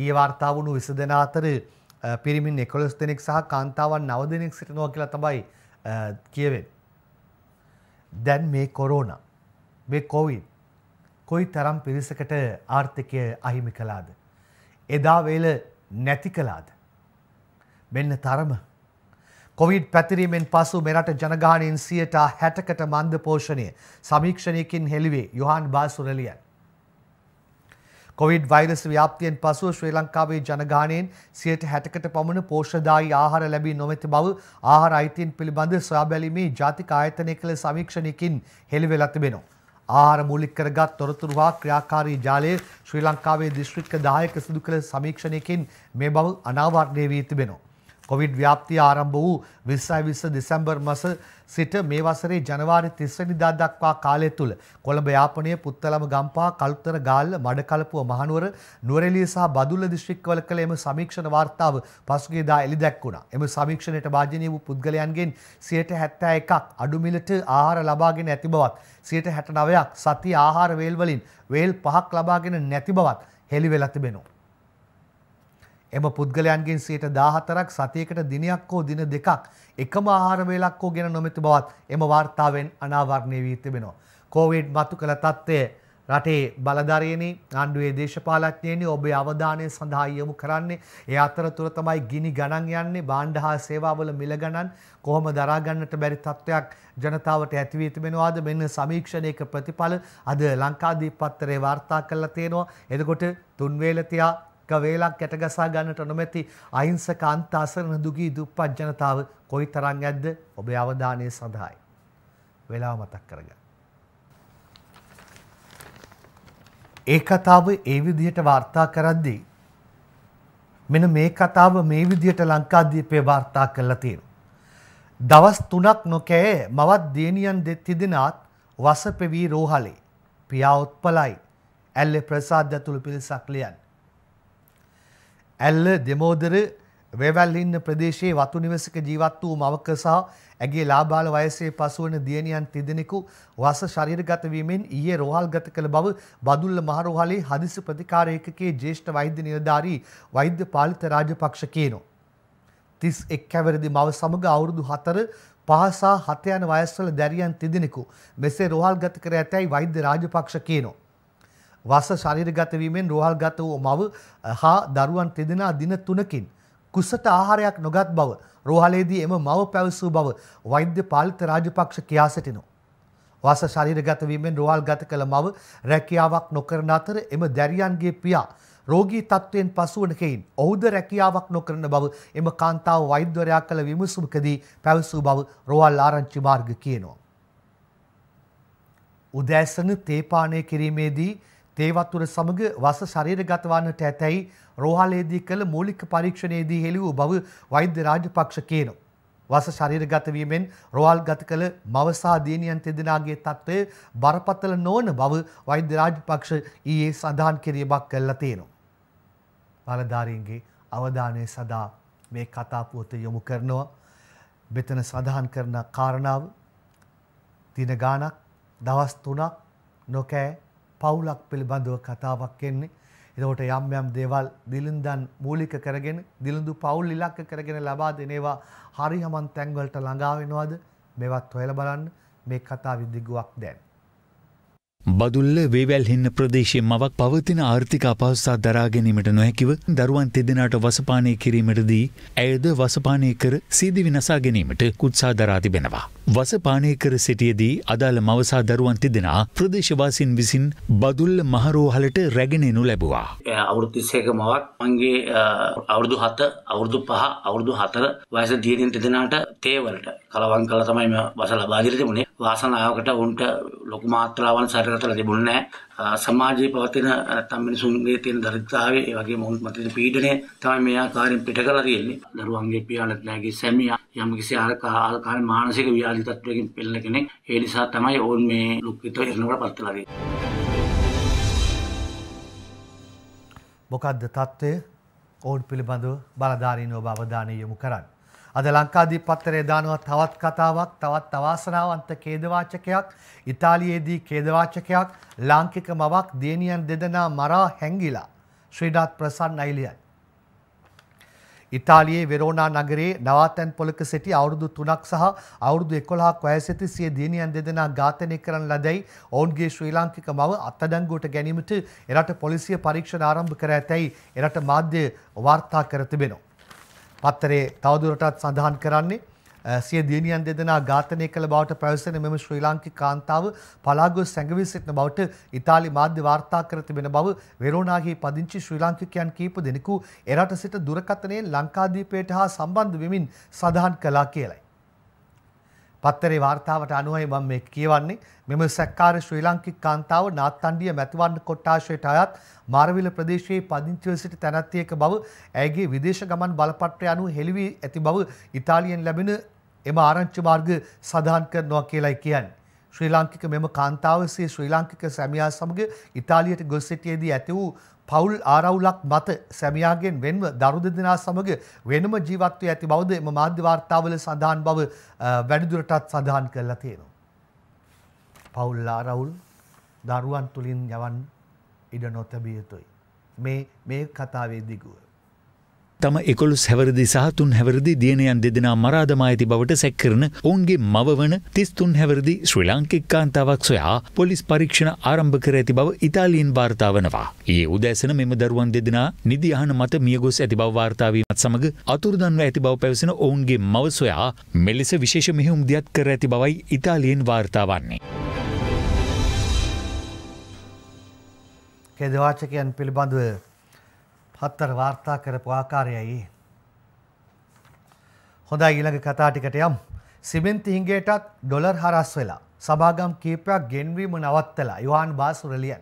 ඒ වාර්තා වුණු විස දෙෙන අතර පිරිමින් එකොළොස් දෙනෙක් සහ කාන්තාවන් නව දෙනෙක් සිටිනවා කියලා තබයි කියවෙන්. දැන් මේ කොරෝන මේ කොවින් කොයි තරම් පිරිසකට ආර්ථිකය අහිමි කලාද. එදා වේල නැති කලාද. මෙන්න තරම කොවිඩ් පැතිරීමෙන් පසු මෙරට ජනගානයෙන් සියට හැටකට මන්ද පෝෂණය සමීක්ෂණයකින් හෙළිවේ යොහන් බාසුරලියන්. කොවිඩ් වෛරස් ව්‍යාපතියෙන් පසුව ශ්‍රී ලංකාවේ ජනගානයෙන් සියට හැටකට පමණ පෝෂදායි ආහාර ලැබී නොමැති බව ආහාර අයිතින් පිළිබඳ සොයාබැලීමේ ජාතික ආයතනය කළ සමීක්ෂණයකින් හෙළිවෙල තිබෙනවා. ආහාර මූලික කරගත් තොරතුරු හා ක්‍රියාකාරී ජාලය ශ්‍රී ලංකාවේ දිස්ත්‍රික්ක දායක සිදු කළ සමීක්ෂණයකින් මේ බව අනාවරණය වී තිබෙනවා. කොවිඩ් ව්‍යාප්තිය ආරම්භ වූ විස්සයි විස්ස දෙසැම්බර් මස සිට මේ වසරේ ජනවාරි තිස්වනිදා දක්වා කාලය තුළ කොළඹ යාපනය පුත්තලම ගම්පා කල්තර ගාල්ල මඩකලපුව මහනුවර නුවරෙලිය සහ බදුල්ල දිශ්‍රික්වල කළ එම සමීක්ෂණ වාර්තාව පසුගේදා එළි දැක්වුණා. එම සමීක්ෂණයට භාජනය වූ පුද්ගලයන්ගෙන් සියට හැත්තෑ එකක් අඩුමිලට ආහාර ලබාගෙන ඇති බවත් සියට හැටනවයක් සති ආහාර වේල්වලින් වේල් පහක් ලබාගෙන නැති බවත් හෙළිවෙලා තිබෙනවා. එම පුද්ගලයන්ගෙන් සියයට දාහතරක් සතියකට දිනයක් හෝ දින දෙකක් එකම ආහාරවේලක් හෝ ගෙන නොමැති බවත් එම වාර්තාවෙන් අනාවරණය වී තිබෙනවා. කෝවිඩ් මතු කළ තත්ත්වය රටේ බලධරයනි ආණ්ඩුවේ දේශපාලඥයනි ඔබේ අවධානය සඳහා යොමු කරන්නේ ඒ අතරතුර තමයි ගිනි ගණන් යන්නේ බාණ්ඩ හා සේවාවල මිල ගණන් කොහොම දරාගන්නට බැරි තත්ත්වයක් ජනතාවට ඇතිවී තිබෙනවාද මෙන්න සමීක්ෂණයක ප්‍රතිඵල අද ලංකාදීප පත්තරේ වාර්තා කරලා තියෙනවා එතකොට තුන්වේලතියා ගවේලක් ගැටගසා ගන්නට නොමැති අහිංසක අන්තාසරණ දුගී දුප්පත් ජනතාව කොයි තරම් ඇද්ද ඔබේ අවධානය සඳහායි. වෙලාව මතක් කරගන්න. ඒ කතාව ඒ විදිහට වාර්තා කරද්දී මෙන්න මේ කතාව මේ විදිහට ලංකාද්වීපේ වාර්තා කරලා තියෙනවා. දවස් 3ක් නොකෑ මවත් දේනියන් දෙතිදෙනාත් වසපෙවී රෝහලේ පියා උත්පලයි ඇල්ලේ ප්‍රසාද් ඇතුළු පිරිසක් ලියන්නේ ඇල්ල දෙමෝදර වේවැල්ලින්න ප්‍රදේශයේ වතු නිවසක ජීවත් වූ මවක සහ ඇගේ ලාබාල වයසේ පසුවන දියණියන් තිදෙනෙකු වස ශරීරගත වීමෙන් ඊයේ රෝහල්ගත කළ බව බදුල්ල මහරෝහලේ හදිසි ප්‍රතිකාර ඒකකයේ ජ්‍යෙෂ්ඨ වෛද්‍ය නිලධාරී වෛද්‍ය පාලිත රාජපක්ෂ කියනෝ. 31 කැවරදී මව සමග අවුරුදු 4 5 සහ 7 යන වයස්වල දැරියන් තිදෙනෙකු මෙසේ රෝහල්ගත කර ඇතැයි වෛද්‍ය රාජපක්ෂ කියනෝ. වස ශරීරගත වීමෙන් රෝහල්ගත වූ මව හා දරුවන් තිදෙනා දින තුනකින් කුසට ආහාරයක් නොගත් බව රෝහලේදී එම මව පැවසූ බව වෛද්‍ය පාලිත රාජපක්ෂ කියා සිටිනවා. වස ශරීරගත වීමෙන් රෝහල්ගත කළ මව රැකියාවක් නොකරන අතර එම දැරියන්ගේ පියා රෝගී තත්ත්වයෙන් පසුවන කෙයින් ඔහුද රැකියාවක් නොකරන බව එම කාන්තාව වෛද්‍යවරයා කළ විමසුමකදී පැවසූ බව රෝහල් ආරංචි මාර්ග කියනවා. උදෑසන තේපානය කිරීමේදී තේ වතුර සමග වස ශරීරගත වන්නට ඇතැයි රෝහලේදී කළ මූලික පරීක්ෂණයේදී හෙළි වූ බව වෛද්‍ය රාජපක්ෂ කියනවා. වස ශරීරගත වීමෙන් රෝහල්ගත කළ මව සහ දියණියන් දෙදෙනාගේ තත්ත්වය බරපතල නොවන බව වෛද්‍ය රාජපක්ෂ ඊයේ සඳහන් කිරීමක් කළා තියෙනවා. බලධාරීන්ගේ අවධානය සදා මේ කතා පුවත යොමු කරනවා. මෙතන සඳහන් කරන කාරණාව දින ගාණක් දවස් 3ක් නොකෑ පවුලක් පිළිබඳව කතාවක් එන්නේ. එතකොට යම් යම් දේවල් දිලින්දන් මූලික කරගෙන දිලිඳු පවුල් ඉලක්ක කරගෙන ලබා දෙන ඒවා හරි හමන් තැන්වලට ළඟා වෙනවද? මේවත් හොයලා බලන්න මේ කතාවේ දිගුවක් දැන්. බදුල්ල වේවැල්හින්න ප්‍රදේශය මවක් පවතින ආර්ථික අපහස්සා දරාගැනීමට නොහැකිව දරුවන් තෙදෙනට වසපානය කිරීමටදී ඇයද වසපානය කර සීදි විනසා ගැනීමට කුත්සා දරා තිබෙනවා. වසපානය කර සිටියදී අදාළ මවසා දරුවන් තිදෙනා ප්‍රදේශවාසින් විසින් බදුල්ල මහරෝහලට රැගෙනෙනු ලැබවා. අවුරුත්තිස්සේක මවක් මන්ගේ අවුරුදු හත අවුරුදු පහ අවුරුදු හතර වයස දියරින් තිදෙනට තේවලට කලවන් කල තමයි වස ලබාදිරතිමුණේ වාසනාවකට ඔුන්ට ලොකුමාත්‍රාවන් සර කරලා තිබුණේ නැහැ. සමාජයේ පවතින නැත්නම් මිනිසුන්ගේ තියෙන දරිද්‍රතාවය ඒ වගේම ඔවුන් මත තියෙන පීඩනය තමයි මේ ආකාරයෙන් පිට කරලා තියෙන්නේ. දරුවන්ගේ පියාණන් නැගේ සැමියා යම් කිසි ආකාරයක මානසික ව්‍යාධි තත්ත්වයකින් පෙළෙන කෙනෙක්. ඒ නිසා තමයි ඔවුන් මේ ලුක්විතව ඉරණවට පත් වෙලා තියෙන්නේ. මොකද්ද தত্ত্বය? ඔවුන් පිළිබඳව බලධාරීන්ව අවධානය යොමු කරන්නේ. අද ලංකාදී පත්තරේ දානවා තවත් කතාවක් තවත් අවාසනාවන්ත කේදවාචකයක් ඉතාලියේදී කේදවාචකයක් ලාංකික මවක් දේනියන් දෙදෙනා මරා හැංගිලා ශ්‍රීනාත් ප්‍රසන්න අයිලියන් ඉතාලියේ වෙරෝනා නගරේ නවාතැන් පොලක සිටි අවුරුදු 3ක් සහ අවුරුදු 11ක් වයස සිටි සිය දියණියන් දෙදෙනා ඝාතනය කරන ලදැයි ඔවුන්ගේ ශ්‍රී ලාංකික මව අත්අඩංගුවට ගැනීමට එරට පොලිසිය පරීක්ෂණ ආරම්භ කර ඇතැයි එරට මාධ්‍ය වාර්තා කර තිබෙනවා පත්තරේ තවදුරටත් සඳහන් කරන්නේ සිය දියණියන් දෙදෙනා ඝාතනය කළ බවට පැවසෙන මෙම ශ්‍රී ලාංකික කාන්තාව පලාගොස් සැඟවී සිටින බවට ඉතාලි මාධ්‍ය වාර්තා කර තිබෙන බව වෙරෝනාහි පදිංචි ශ්‍රී ලාංකිකයන් කීප දෙනෙකු එරට සිට දුරකථනයෙන් ලංකාද්වීපයට හා සම්බන්ධ වෙමින් සඳහන් කළා කියලයි. පත්තරේ වාර්තාවට අනුවයි මම මේ කියවන්නේ මෙම සැක්කාර ශ්‍රී ලාංකික කාන්තාව නාත්තණ්ඩිය මැතිවන්න කොට්ටාශයට අයත් මාරවිල ප්‍රදේශයේ පදිංචිව සිටි තැනැත්තියක බව ඇගේ විදේශ ගමන් බලපත්‍රය අනුව හෙළි වී ඇති බව ඉතාලියෙන් ලැබෙන එම ආරංචි මාර්ග සඳහන් කරනවා කියලායි කියන්නේ. ශ්‍රී ලාංකික මෙම කාන්තාවසේ ශ්‍රී ලාංකික සැමියා සමග ඉතාලියට ගොස් සිටියේදී ඇති වූ පවුල් ආරවුලක් මත සැමියාගෙන් වෙන්ව දරු දෙදෙනා සමග වෙනම ජීවත්වය ඇති බවද එම මාධ්‍ය වාර්තාවල සඳහන් බව වැඩිදුරටත් සඳහන් කරලා තියෙනවා. පවුල් ආරවුල් දරුවන් තුළින් යවන් ඉඩ නොතැබිය යුතුයි. මේ මේ කතාවේ දිගුව. තම එකොළොස් හැවරදි සහ තුන් හැවරදි දියණයන් දෙදෙනා මරාදමා ඇති බවට සැක් කරන ඔවුන්ගේ මවවන තිස්තුන් හැවරදි ශ්‍රී ලාංකික කාන්තාවක් සොයා පොලිස් පරීක්ෂණ ආරම්භ කර ඇති බව ඉතාලියෙන් වාර්තා වනවා. ඊයේ උදෑසන මෙම දරුවන් දෙදෙනා නිදි අහන මත මියගොස් ඇති බව වාර්තා වීමත් සමග අතුරුදන්ව ඇති බව පැවසෙන ඔවුන්ගේ මව සොයා මෙලෙස විශේෂ මෙහෙයුම් දියත් කර ඇති බවයි ඉතාලියෙන් වාර්තා වන්නේ. ඛේදවාචකයන් පිළිබඳව පත්තර වාර්තා කරපු ආකාරයයි. හොඳයි ඊළඟ කතා ටිකට යම් සිමෙන්ති හිඟේටත් ඩොලර් හරස් වෙලා සභාගම් කීපයක් ගෙන්වීම නවත්තලා යොහන් බාසුර ලියන්.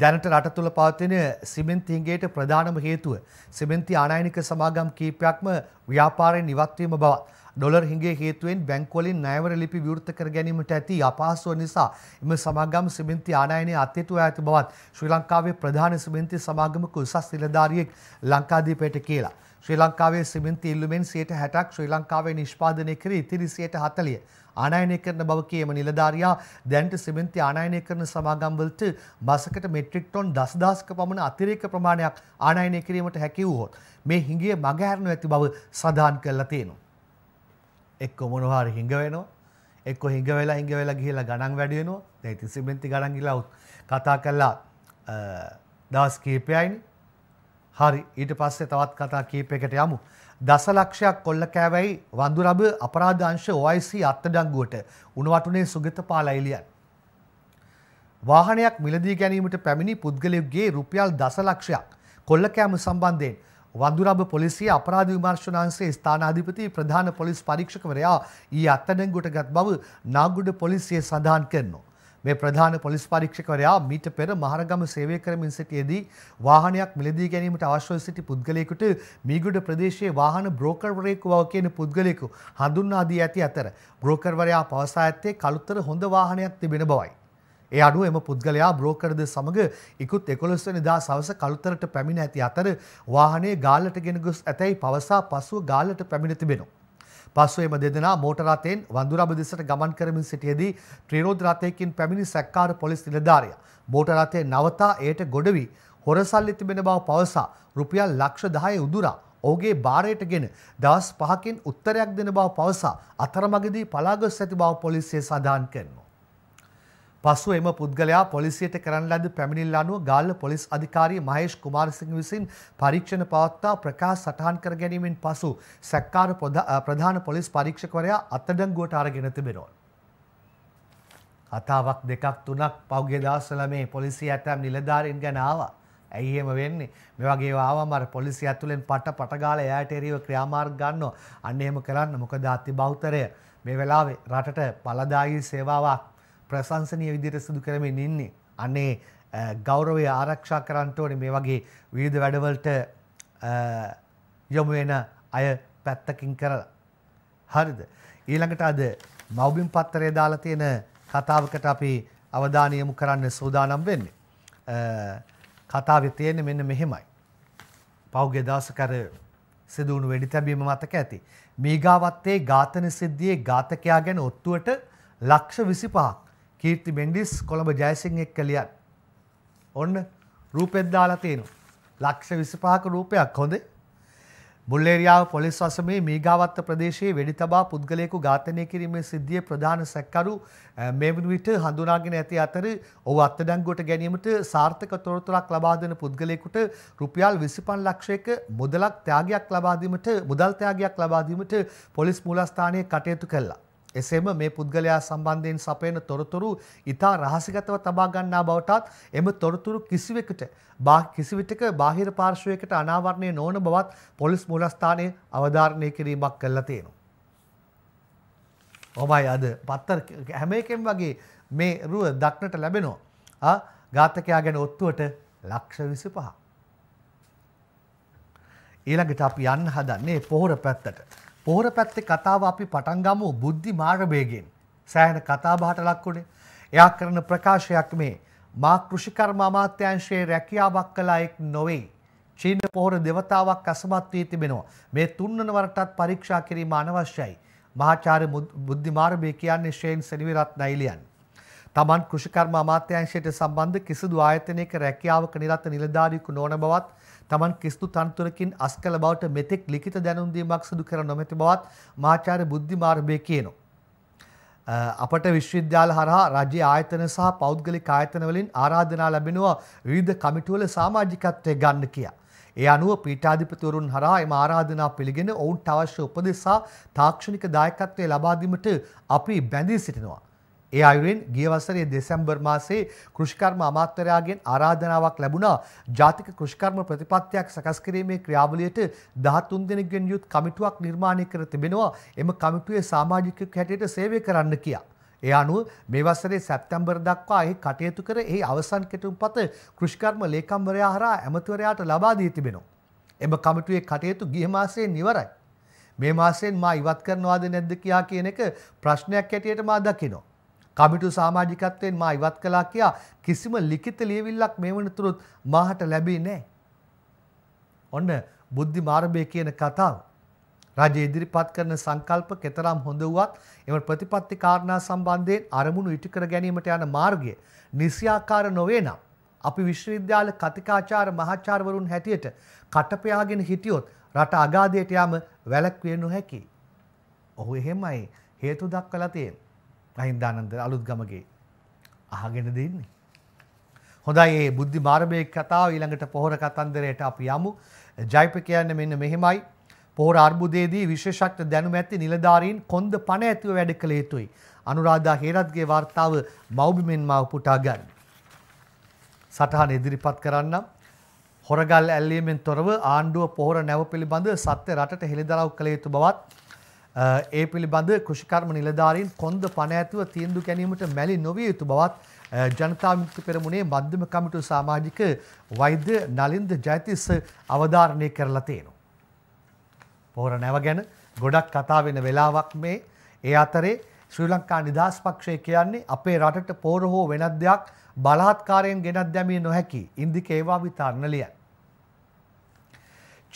දැනට රට තුළ පවතින සිමෙන්ති හිඟේට ප්‍රධානම හේතුව සිමෙන්ති ආනයනික සමාගම් කීපයක්ම ව්‍යාපාරයෙන් ඉවත්වීම බවත්. ඩොලර් හිගේ හේතුවෙන් බැංකවලින් නෑවර ලිපි විවෘත කර ගැනීමට ඇති අපහසුව නිසා එම සමාගම් සිමෙන්ති ආනයනය අත්‍යතුව ඇති බවත් ශ්‍රී ලංකාවේ ප්‍රධාන සිමෙන්ති සමාගමක උසස් නිලධාරියෙක් ලංකාදීපයට කියලා. ශ්‍රී ලංකාවේ සිමෙන්ති ඉල්ලුමෙන් සියයට හැටක් ශ්‍රී ලංකාවේ නිෂ්පාදනය කර ඉතිරි සියයට හතලිය ආනයනය කරන බව කියම නිලධාරයා දැන්ට සිමෙන්ති ආනයනය කරන සමාගම්වලට බසකට මෙට්‍රික් ටොන් දස්දාස්ක පමණ අතිරේක ප්‍රමාණයක් ආනයනය කිරීමට හැකිවූහොත් මේ හිඟිය මගහැරනු ඇති බව සඳහන් කරලා තියෙනවා. එක් මොනවාර හිඟවෙනවා එක් හිඟ වෙලා ඉංග වෙලා ගිහිලා ගණන් වැඩියනවා දැ තිසිබෙන්ති ගණන් ගිලවත් කතා කල්ලා දවස් කීපයයින් හරි ඊට පස්සේ තවත් කතා කීපයකට යමු. දසලක්ෂයක් කොල්ල කෑවැයි වඳුරබ අපරාධංශ OIC අත්තඩංගුවට උනවටුනේ සුගත පාලයිලියන්. වාහනයක් මිලදී ගැනීමට පැමිණි පුද්ගලයුගේ රුපියල් දසලක්ෂයක් කොල්ල කෑම සම්බන්ධයෙන් වදුරබ පොලිසිය අපරාධ විමර්ශනාංශයේ ස්ථානාධිපති ප්‍රධාන පොලිස් පරීක්ෂකවරයා ඊ අත්අඩංගුවටගත් බව නාගුඩ පොලිසිය සඳහන් කරනවා. මේ ප්‍රධාන පොලිස් පරීක්ෂකවරයා මීට පෙර මහරගම සේවය කරමින් සිටියේදී වාහනයක් මිලදී ගැනීමට අවශ්‍ය සිටි පුද්ගලයෙකුට මීගොඩ ප්‍රදේශයේ වාහන බ්‍රෝකර්වරයෙකු බව කියන පුද්ගලයෙකු හඳුන්වා දී ඇති අතර බ්‍රෝකර්වරයා පවසා ඇත්තේ කළුතර හොඳ වාහනයක් තිබෙන බවයි. ඒ අඩුව එම පුද්ගලයා බ්‍රෝකරද සමඟ ඉකුත් එකොළොස්වනි දා සවස කළුතරට පැමිණ ඇති අතර වාහනේ ගාලට ගෙන ගොස් ඇතැයි පවසා පසුව ගාලට පැමිණ තිබෙනවා. පසුව එම දෙදෙනා මෝටරතයෙන් වඳුරබ දෙසට ගමන් කරමින් සිටියදී ත්‍රීරෝධ රථයකින් පැමිණි සැක්කාර පොලිස් නිලධාරිය. මෝටරතය නවතා එයට ගොඩවී හොරසල්ලි තිබෙන බව පවසා රුපියල් ලක්ෂ දහය උදුරා ඔහුගේ භාරයට ගෙන දවස් පහකින් උත්තරයක් දෙන බව පවසා අතරමගදී පලාගොස් ඇති බව පොලිසිය සඳහන් කරනවා. පසු එම පුද්ගලයා පොලිසියට කරන ලද පැමිණිල්ල අනුව ගාල්ල පොලිස් අධිකාරී මහේෂ් කුමාරසිංහ විසින් පරීක්ෂණ පවත්වා ප්‍රකාශ සටහන් කර ගැනීමෙන් පසු සැක්කාර ප්‍රධාන පොලිස් පරීක්ෂකවරයා අත්අඩංගුවට අරගෙන තිබෙනවා. කතාවක් දෙකක් තුනක් පෞගේ දවස්වල මේ පොලිසිය ඇතැම් නිලධාරීන් ගැන ආවා. ඇයි එහෙම වෙන්නේ? මේ වගේ ආවම අර පොලිසිය ඇතුලෙන් පට පට ගාලා එයාට එරෙහිව ක්‍රියාමාර්ග ගන්නවා. අන්න එහෙම කරන්න මොකද අති බෞතරය මේ වෙලාවේ රටට පළදායී සේවාවක් ප්‍රසංසනය විදිර සිදු කරමින් ඉන්නේ. අනේ ගෞරවය ආරක්ෂා කරන්ට ඕන මේ වගේ විවිධ වැඩවලට යොමුවෙන අය පැත්තකින් කරලා. හරිද. ඊළඟට අද මවබිම් පත්තරය දාලා තියෙන කතාවකට අපි අවධානයමු කරන්න සූදානම් වෙන්නේ. කතාව තියෙන මෙන්න මෙහෙමයි. පෞගේ දවසකර සිදුවුණු වෙඩි තැබීම මතක ඇති. මීගාවත්තේ ඝාතන සිද්ධියේ ඝාතකයා ගැන ඔත්තුවට ලක්ෂ විසි පහක් කීර්ති බෙන්ඩිස් කොළඹ ජයසිං එක් කලියත් ඔන්න රූපෙද්දාලා තියෙනවා. ලක්ෂ විසිපාක රූපයක් හොඳේ මුල්ලේරියාව පොලිස් වසමේ මීගාවත්ත ප්‍රදේශයේ වෙඩි තබා පුද්ගලයෙකු ඝාතනය කිරීමේ සිද්ධිය ප්‍රධාන සැකකරු මේ වන විට හඳුනාගෙන ඇති අතර ඔහු අත්අඩංගුවට ගැනීමට සාර්ථක තොරතුරක් ලබා දෙන පුද්ගලයෙකුට රුපියල් 25 ලක්ෂයක මුදලක් ත්‍යාගයක් ලබා දීමට මුදල් ත්‍යාගයක් ලබා දීමට පොලිස් මූලස්ථානයේ කටයුතු කළා. එසේම මේ පුද්ගලයා සම්බන්ධයෙන් සපයන තොරතුරු ඉතා රහසිගතව තබා ගන්නා බවටත් එම තොරතුරු කිසිවෙකට කිසිවිටක බාහිර පාර්ශවයකට අනාවරණය නොවන බවත් පොලිස් මූලස්ථානයේ අවධාරණය කිරීමක් කළා තියෙනවා. ඔබයි අද පත්තර හැම එකෙන් වගේ මේ රුව දක්නට ලැබෙනවා. ඝාතකයා ගැන ඔත්තුවට ලක්ෂ විසි පහ. ඊළඟට අපි යන්න හදන්නේ පොහොර පැත්තට. පොහොර පැත්තේ කතාව අපි පටන් ගමු බුද්ධි මාර්ගභේගයෙන්. සෑහෙන කතාබහට ලක් උනේ. එයා කරන ප්‍රකාශයක් මේ මා කෘෂිකර්ම අමාත්‍යාංශයේ රැකියාවක් කළා එක් නොවේ. චීන පොහොර දෙවතාවක් අසමත් වී තිබෙනවා. මේ තුන්වන වරටත් පරීක්ෂා කිරීම අනවශ්‍යයි. මහාචාර්ය බුද්ධි මාර්ගභේ කියන්නේ ශ්‍රේන් සෙනවිරත් නයිලියන්. තමන් කෘෂිකර්ම අමාත්‍යංශයට සම්බන්ධ කිසිදු ආයතනයක රැකියාවක නිරත නිලධාරියෙකු නොවන බවත් තමන් කිසිදු තනතුරකින් අස්කල බවට මෙතෙක් ලිඛිත දැනුම් දීමක් සිදු කර නොමැති බවත් මාචාර්ය බුද්ධිමාර්ගයේ කියනවා. අපට විශ්වවිද්‍යාල හරහා රජයේ ආයතන සහ පෞද්ගලික ආයතන වලින් ආරාධනා ලැබෙනවා විවිධ කමිටුවල සමාජිකත්වය ගන්න කියා. ඒ අනුව පීඨාධිපතිවරුන් හරහා එම ආරාධනා පිළිගෙන ඔවුන්ට අවශ්‍ය උපදෙස් සහ තාක්ෂණික දායකත්වය ලබා දීමට අපි බැඳී සිටිනවා. ඒ අයුරෙන් ගිය වසරේ දෙසැම්බර් මාසේ කෘෂිකර්ම අමාත්‍යරයාගෙන් ආරාධනාවක් ලැබුණා ජාතික කෘෂිකර්ම ප්‍රතිපත්තියක් සකස් කිරීමේ ක්‍රියාවලියට 13 දෙනෙක්ගෙන් යුත් කමිටුවක් නිර්මාණය කර තිබෙනවා. එම කමිටුවේ සමාජිකයෙකු හැටියට සේවය කරන්න කියා. ඒ අනුව මේ වසරේ සැප්තැම්බර් දක්වා එහි කටයුතු කර එහි අවසන් කෙටුම්පත කෘෂිකර්ම ලේකම්වරයා හරහා ඇමතිවරයාට ලබා දී තිබෙනවා. එම කමිටුවේ කටයුතු ගිය මාසයේ නිවරයි. මේ මාසයෙන් මා ඉවත් කරනවාද නැද්ද කියා කියන එක ප්‍රශ්නයක් හැටියට මා දකිනවා. කමිටු සමාජිකත්වයෙන් මා ඉවත් කළා කියා කිසිම ලිඛිත ලියවිල්ලක් මේ වනතුරුත් මාහට ලැබී නැහැ. ඔන්න බුද්ධි මාර්ගය කියන කතාව. රජය ඉදිරිපත් කරන සංකල්ප කෙතරම් හොඳ වුවත් එම ප්‍රතිපත්ති කාරණා සම්බන්ධයෙන් අරමුණු ඉටු කර ගැනීමට යන මාර්ගය නිසියාකාර නොවේ නම් අපි විශ්වවිද්‍යාල කතිකාචාර මහාචාර්යවරුන් හැටියට කටපයාගෙන හිටියොත් රට අගාධයට යාම වැළැක්විය නොහැකි. ඔහු එහෙමයි හේතු දක්වලා තියෙන්නේ. මහින්දානන්ද අලුත් ගමගේ අහගෙන දෙන්නේ. හොඳයි ඒ බුද්ධි මාර්ගයේ කතාව ඊළඟට පොහොර කතන්දරයට අපි යමු. ජයිප කියන්නේ මෙන්න මෙහෙමයි. පොහොර අර්බුදයේදී විශේෂඥ දැනුම ඇති නිලධාරීන් කොන්ද පණ ඇතුව වැඩ කළ යුතුයි. අනුරාධා හේරත්ගේ වார்த்தාව මෞබිමෙන් මාව පුටා ගන්න. සටහන ඉදිරිපත් කරන්නම්. හොරගල් ඇල්ලීමෙන් තොරව ආණ්ඩුව පොහොර නැව පිළිබඳ සත්‍ය රටට හෙළිදරව් කළ යුතු බවත් ඒ පිළිබඳ කෘෂිකර්ම නිලධාරීන් කොන්ද පණ ඇතුව තීන්දුව ගැනීමට මැලි නොවිය යුතු බවත් ජනතා විමුක්ති පෙරමුණේ මධ්‍යම කමිටු සමාජික වෛද්‍ය නලින්ද ජයතිස් අවධාරණය කරලා තියෙනවා. පොහොර නැව ගැන ගොඩක් කතා වෙන වෙලාවක් මේ ඒ අතරේ ශ්‍රී ලංකා නිදහස් පක්ෂය කියන්නේ අපේ රටට පෝර හෝ වෙනත් දෙයක් බලහත්කාරයෙන් ගෙනත් දැමිය නොහැකි ඉන්දික ඒවා විතරණ ලියයි.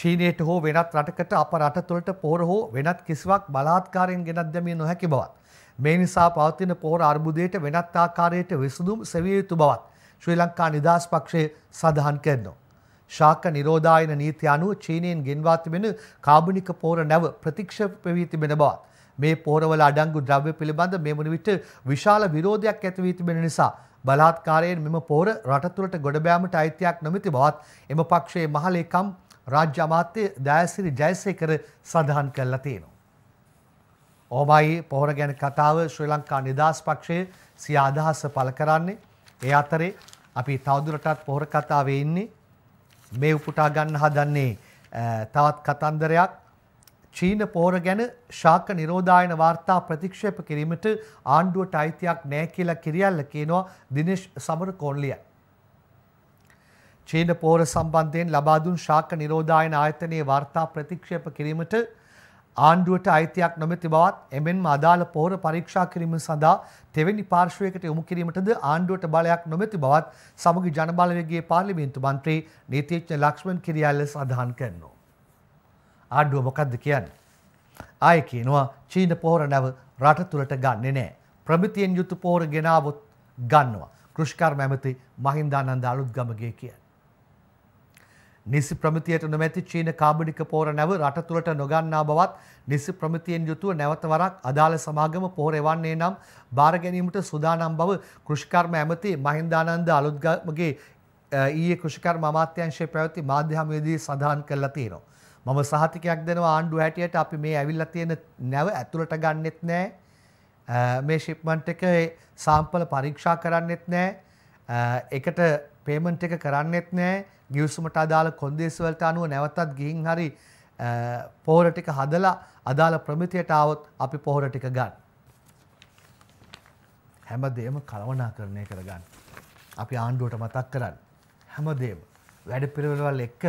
චීනයට හෝ වෙනත් රටකට අප රට තුළට පොහොර හෝ වෙනත් කිසිවක් බලාත්කාරයෙන් ගෙනත් දැමිය නොහැකි බවත්. මේ නිසා පවතින පොහොර අර්බුදයට වෙනත් ආකාරයට විසඳුම් සෙවිය යුතු බවත් ශ්‍රී ලංකා නිදහස් පක්ෂය සඳහන් කරනවා. ශාක නිරෝධායන නීති අනුව චීනයෙන් ගෙන්වා තිබෙන කාබනික පොහොර නැව ප්‍රතික්ෂේප වී තිබෙන බවත්. මේ පොහොරවල අඩංගු ද්‍රව්‍ය පිළිබඳ මේ වන විට විශාල විරෝධයක් ඇති වී තිබෙන නිසා බලාත්කාරයෙන් මෙම පොහොර රට තුළට ගොඩබෑමට අයිතියක් නොමැති බවත් එම පක්ෂයේ මහලේකම් රාජ්‍ය අමාත්‍ය දෑසිරි ජයසේකර සඳහන් කල්ලා තියෙනවා. ඕමයි පොහොර ගැන කතාව ශ්‍රී ලංකා නිදහස් පක්ෂය සිය අදහස පළ කරන්නේ. ඒ අතරේ අපි තවදුරටත් පොහොර කතාවේ ඉන්නේ මේ උපුටා ගන්න හදන්නේ තවත් කතන්දරයක් චීන පෝර ගැන ශාක නිරෝධායන වාර්තා ප්‍රතික්ෂේප කිරීමට ආණ්ඩුවට අයිතියක් නෑ කියලා කිරියල්ල කියනවා දිනේශ් සමරකෝන්ලියයි. චීන පෝර සම්බන්ධයෙන් ලබාදුන් ශාක නිරෝධායන ආයතනයේ වාර්තා ප්‍රතික්ෂේප කිරීමට ආණ්ඩුවට අයිතියක් නොමැති බවත් එමෙන්ම අදාළ පොහොර පරීක්ෂා කිරීම සඳහා තෙවැනි පාර්ශ්වයකට යොමු කිරීමටද ආණ්ඩුවට බලයක් නොමැති බවත් සමගි ජනබලවේගයේ පාර්ලිමේන්තු මන්ත්‍රී නීතිඥ ලක්ෂ්මන් කිරියල්ල සඳහන් කරනවා. ආණ්ඩුව මොකද්ද කියන්නේ? ආය කියනවා චීන පොහොර නැව රට තුළට ගන්නෙ නෑ. ප්‍රමිතියෙන් යුතු පොහොර ගෙනාවොත් ගන්නවා. කෘෂිකර්ම ඇමති මහින්දානන්ද අලුත්ගමගේ කියන. නිසි ප්‍රමිතියට නොමැති චීන කාබනික පෝර නැව රට තුළට නොගන්නා බවත් නිසි ප්‍රමිතියෙන් යුතුව නැවත වරක් අදාළ සමාගම පොහොර එවන්නේ නම් බාර ගැනීමට සූදානම් බව කෘෂිකර්ම ඇමති මහින්දානන්ද අලුත්ගමගේ ඊයේ කෘෂිකර්ම අමාත්‍යංශයේ පැවති මාධ්‍ය හමුවේදී සඳහන් කළා තියෙනවා. මම සහතිකයක් දෙනවා ආණ්ඩුව හැටියට අපි මේ ඇවිල්ලා තියෙන නැව ඇතුළට ගන්නෙත් නැහැ. මේ ෂිප්මන්ට් එක සාම්පල පරීක්ෂා කරන්නෙත් නැහැ. එකට පේමන්ට් එක කරන්නෙත් නෑ ගියවසුමට අදාළ කොන්දේසිවලට අනුව නැවතත් ගිහින් හරි පොහොර ටික හදලා අදාළ ප්‍රමිතියට આવොත් අපි පොහොර ටික ගන්න. හැමදේම කලවණාකරණය කරගන්න. අපි ආණ්ඩුවට මතක් කරන්න. හැමදේම වැඩ පිළිවෙලවල් එක්ක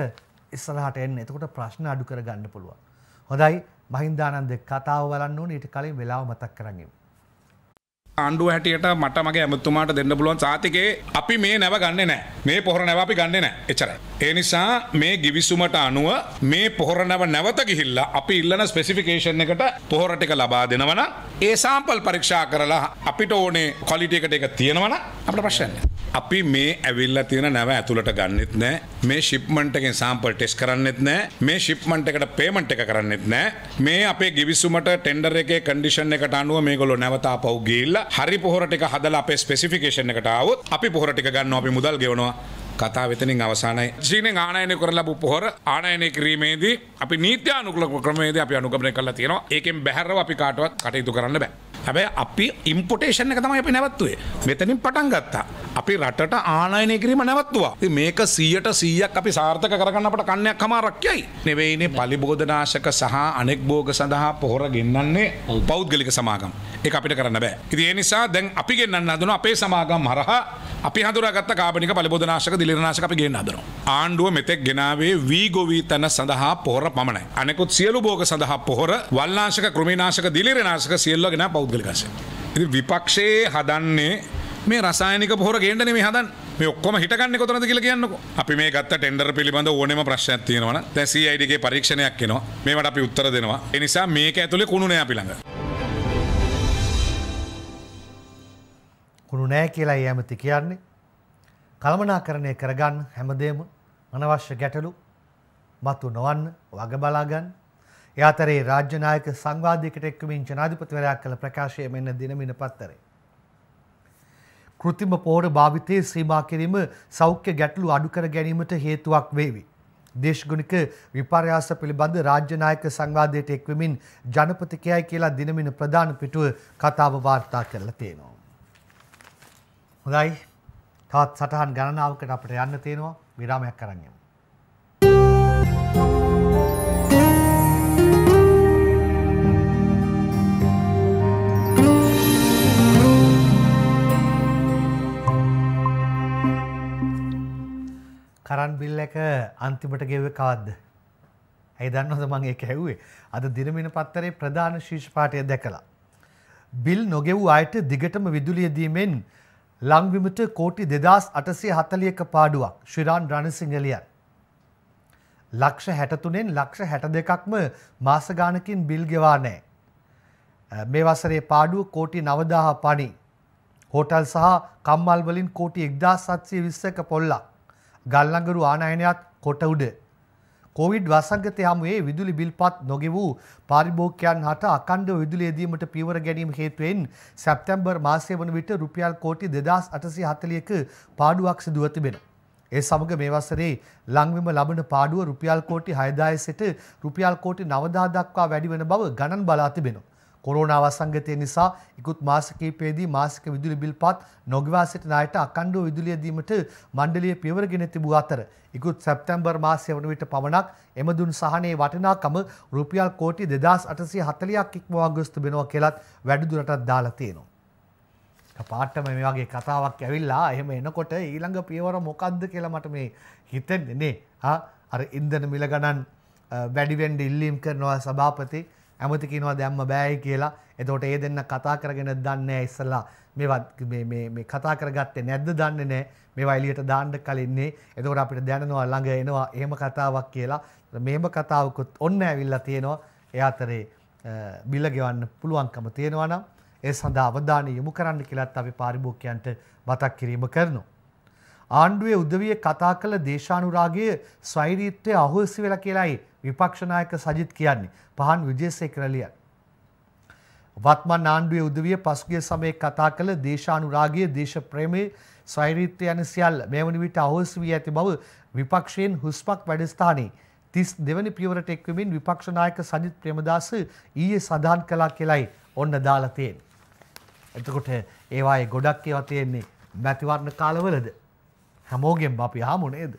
ඉස්සරහට එන්න. එතකොට ප්‍රශ්න අඩු කරගන්න පුළුවන්. හොඳයි මහින්දානන්ද කතාව බලන්න ඕනේ ඊට කලින් වෙලාව මතක් කරගන්න. ආණ්ඩුව හැටියට මට මගේ ඇමතුමාට දෙන්න පුළුවන් සාතිකේ අපි මේ නැව ගන්න නෑ මේ පොහොර නැව අපි ගන්න නෑ එච්චරයි. ඒ නිසා මේ ගිවිසුමට අනුව මේ පොහොර නැව නැවත ගිහිල්ලා අපි ඉල්ලන ස්පෙසිෆිකේෂන් එකට පොහොර ටික ලබා දෙනවනම් ඒ සාම්පල් පරීක්ෂා කරලා අපිට ඕනේ ක්වලිටි එකට ඒක තියෙනවනම් අපිට ප්‍රශ්නයක් නෑ. අපි මේ ඇවිල්ලා තියෙන නැව ඇතුළට ගන්නෙත් නෑ මේ ශිප්මන්ට් එකෙන් සාම්පල් ටෙස්ට් කරන්නෙත් නෑ මේ ශිප්මන්ට් එකට පේමන්ට් එක කරන්නෙත් නෑ මේ අපේ ගිවිසුමට ටෙන්ඩර් එකේ කන්ඩිෂන් එකට අනුව මේගොල්ලෝ නැවත ආපහු ගිහිල්ලා හරි පොහොරටික හදල අපේ ස්පෙසිෆිකේෂන එකටාවත් අපි පොහොරටික ගන්න අපි මුදල් ගෙවනවා කතා වෙතනින් අවසානයි ජීන ආනයනය කර ලබපු පොහොර ආනයනය කිරීමේදී අපි නීත්‍යානුකලක ක්‍රමේද අපි අනුගමනය කලා තියෙනවා ඒකෙන් බැහැරව අපි කාටවත් කටයුතු කරන්න බෑ හැබැ අපි ඉම්පොටේෂන් එක තමයි අපි නැවත්තුවේ මෙතනින් පටන් ගත්තා අපි රටට ආනයනය කිරීම නැවත්තුවා මේක සියට සීයක් අපි සාර්ථක කරගන්නට කන්නයක් කමාරක්යයි නෙවෙයිනේ පලිබෝධනාශක සහ අනෙක් බෝග සඳහා පොහොර ගෙන්න්නන්නේ පෞද්ගලික සමාගම් එක අපිට කරන්න බෑ ඉති ඒ නිසා දැන් අපි ගෙන්න්න අදන අපේ සමාගම් හරහ අපි හදුරගත් කාපනික පලබෝධනාශක දිලිරනාශක අපි ගෙන් අදන ආණ්ඩුව මෙතෙක් ගෙනාවේ වීගොවී තැන සඳහා පොහර පමණයි අනෙකුත් සියලු බෝග සඳහා පොහොර වල්ලාශක ක්‍රමිනාශක දිලිරනාශක සියල්ල ගෙන පෞද්ගලිකස විපක්ෂයේ හදන්නේ මේ රසායනික පොහොර ගේටන මේ හදන් මේ ඔක්කොම හිටගන්න කොතනද කියලා කියන්නකො අපි මේ ගත්ත ටෙන්ඩර් පිළිබඳ ඕනෙම ප්‍රශ්නයක් තියෙනවා දැන් CID ගේ පරීක්ෂණයක් එනවා මේවට අපි උත්තර දෙනවා ඒ නිසා මේක ඇතුලේ කුණුනේ අපි ළඟ කුණු නෑ කියලා ඇමති කියන්නේ. කළමනාකරණය කරගන්න හැමදේම අනවශ්‍ය ගැටලු මතු නොවන්න වග බලාගන්න. එයාතරේ රාජ්‍යනායක සංවාධයකට එක්කමින් ජනාධිපතිවරයක් කළ ප්‍රකාශය මෙන්න දිනමින පත්තරේ. කෘතිම පෝඩ භාවිතය සීමා කිරීම සෞඛ්‍ය ගැටලු අඩුකර ගැනීමට හේතුවක් වේවි. දේශගුණික විපර්යාස පිළිබඳ රාජ්‍යනායක සංවාධයට එක්වමින් ජනපතිකයයි කියලා දිනමින ප්‍රධාන පිටුව කතාව වාර්තා කරලා තියෙනවා. හොඳයි තවත් සටහන් ගණනාවකට අපට යන්න තියෙනවා විරාමයක් කරන්නයමු. කරන් බිල් එක අන්තිමට ගෙව කවද්ද. ඇයි දන්නවද මං ඒක ඇහුවේ. අද දිනමින පත්තරේ ප්‍රධාන ශීෂ්පාටය දැකලා. බිල් නොගෙව් අයට දිගටම විදුලියදීමෙන් ලංවිමට කෝටි දෙදස් අටසේ හතලියක පාඩුවක් ශ්‍රිරාන් රණසිංහලියන්. ලක්ෂ හැටතුනෙන් ලක්ෂ හැට දෙකක්ම මාසගානකින් බිල්ගෙවා නෑ. මේ වසරේ පාඩුව කෝටි නවදාහ පනි. හෝටල් සහ කම්මල්වලින් කෝටි එක්දා සත්සය විස්සක පොල්ලක්. ගල්ලඟරු ආනයනයක් කොට උඩේ. කොවිඩ් වසංගතය හමුවේ විදුලි බිල්පත් නොගෙවූ පාරිභෝගකයන් හට අකණ්ඩ විදුලියදීමට පියවර ගැනීම හේතුවෙන් සැප්තැම්බර් මාසය වන විට රුපියල් කෝටි දෙදස් අටසි හතලියක පාඩුවක් සිදුව තිබෙන. ඒ සමග මේ වසරේ ලංවිම ලබන පාඩුව රුපියල් කෝටි හයදාය සිට රුපියල් කෝටි නවදා දක්වා වැඩිවන බව ගණන් බලා තිබෙනවා. කොරෝනා අවසංගතය නිසා ඉකුත් මාස කිහිපයේදී මාසික විදුලි බිල් පත් නොගවා සිටින අයට අඛණ්ඩව විදුලිය දීමට මණ්ඩලය පියවරගෙන තිබූ අතර ඉකුත් සැප්තැම්බර් මාසය වන විට පමණක් එමදුන් සහනයේ වටිනාකම රුපියල් කෝටි 2840ක් ඉක්මවා ගොස් තිබෙනවා කියලත් වැඩිදුරටත් දාලා තියෙනවා. පාට්ටම මේ වගේ කතාවක් ඇවිල්ලා එහෙම එනකොට ඊළඟ පියවර මොකක්ද කියලා මට මේ හිතෙන්නේ නේ. අර ඉන්ධන මිල ගණන් වැඩිවෙන්ඩ ඉල්ලීම් කරනවා සභාපති ඇමති කියනවා දැම්ම බෑයි කියලා එතකොට ඒ දෙන්න කතා කරගෙන දන්නේ ඉස්සලා මේවත් මේ කතා කරගත්තේ නැද්ද දන්නේ නෑ මේවා එලියට දාන්න කලින්නේ එතකොට අපිට දැනනවා ළඟ එනවා එහෙම කතාවක් කියලා මේම කතාවකුත් ඔන්න ඇවිල්ලා තියෙනවා ඒ අතරේ බිල ගෙවන්න පුළුවන්කම තියෙනවා නම් ඒ සඳහා අවධානය යොමු කරන්න කියලාත් අපි පාරිභෝගිකයන්ට මතක් කිරීම කරනවා ආණ්ඩුවේ උදවිය කතා කළ දේශානුරාගයේ ස්වෛරීත්වය අහෝසි වෙලා කියලායි විපක්ෂනායක සජිත් කියන්නේ පහන් විජේසේක රැලිය. වත්මන් ආණ්ඩුවේ උදවිය පසුගිය සමයේ කතා කළ දේශානුරාගයේ දේශප්‍රේමයේ ස්වෛරීත්වය යන සියල්ල මෙවැනි විට අහෝසි වී ඇති බව විපක්ෂයෙන් හුස්මක් වැඩස්ථානයේ තිස් දෙවැනි පියවරට එක්වමින් විපක්ෂ නායක සජිත් ප්‍රේමදාස ඊයේ සඳහන් කළා කියලයි ඔන්න දාලා තියෙන්නේ. එතකොට ඒවායේ ගොඩක් ඒවා තියෙන්නේ මැතිවරණ කාලවලද හැමෝගෙන් අපි අහමු නේද?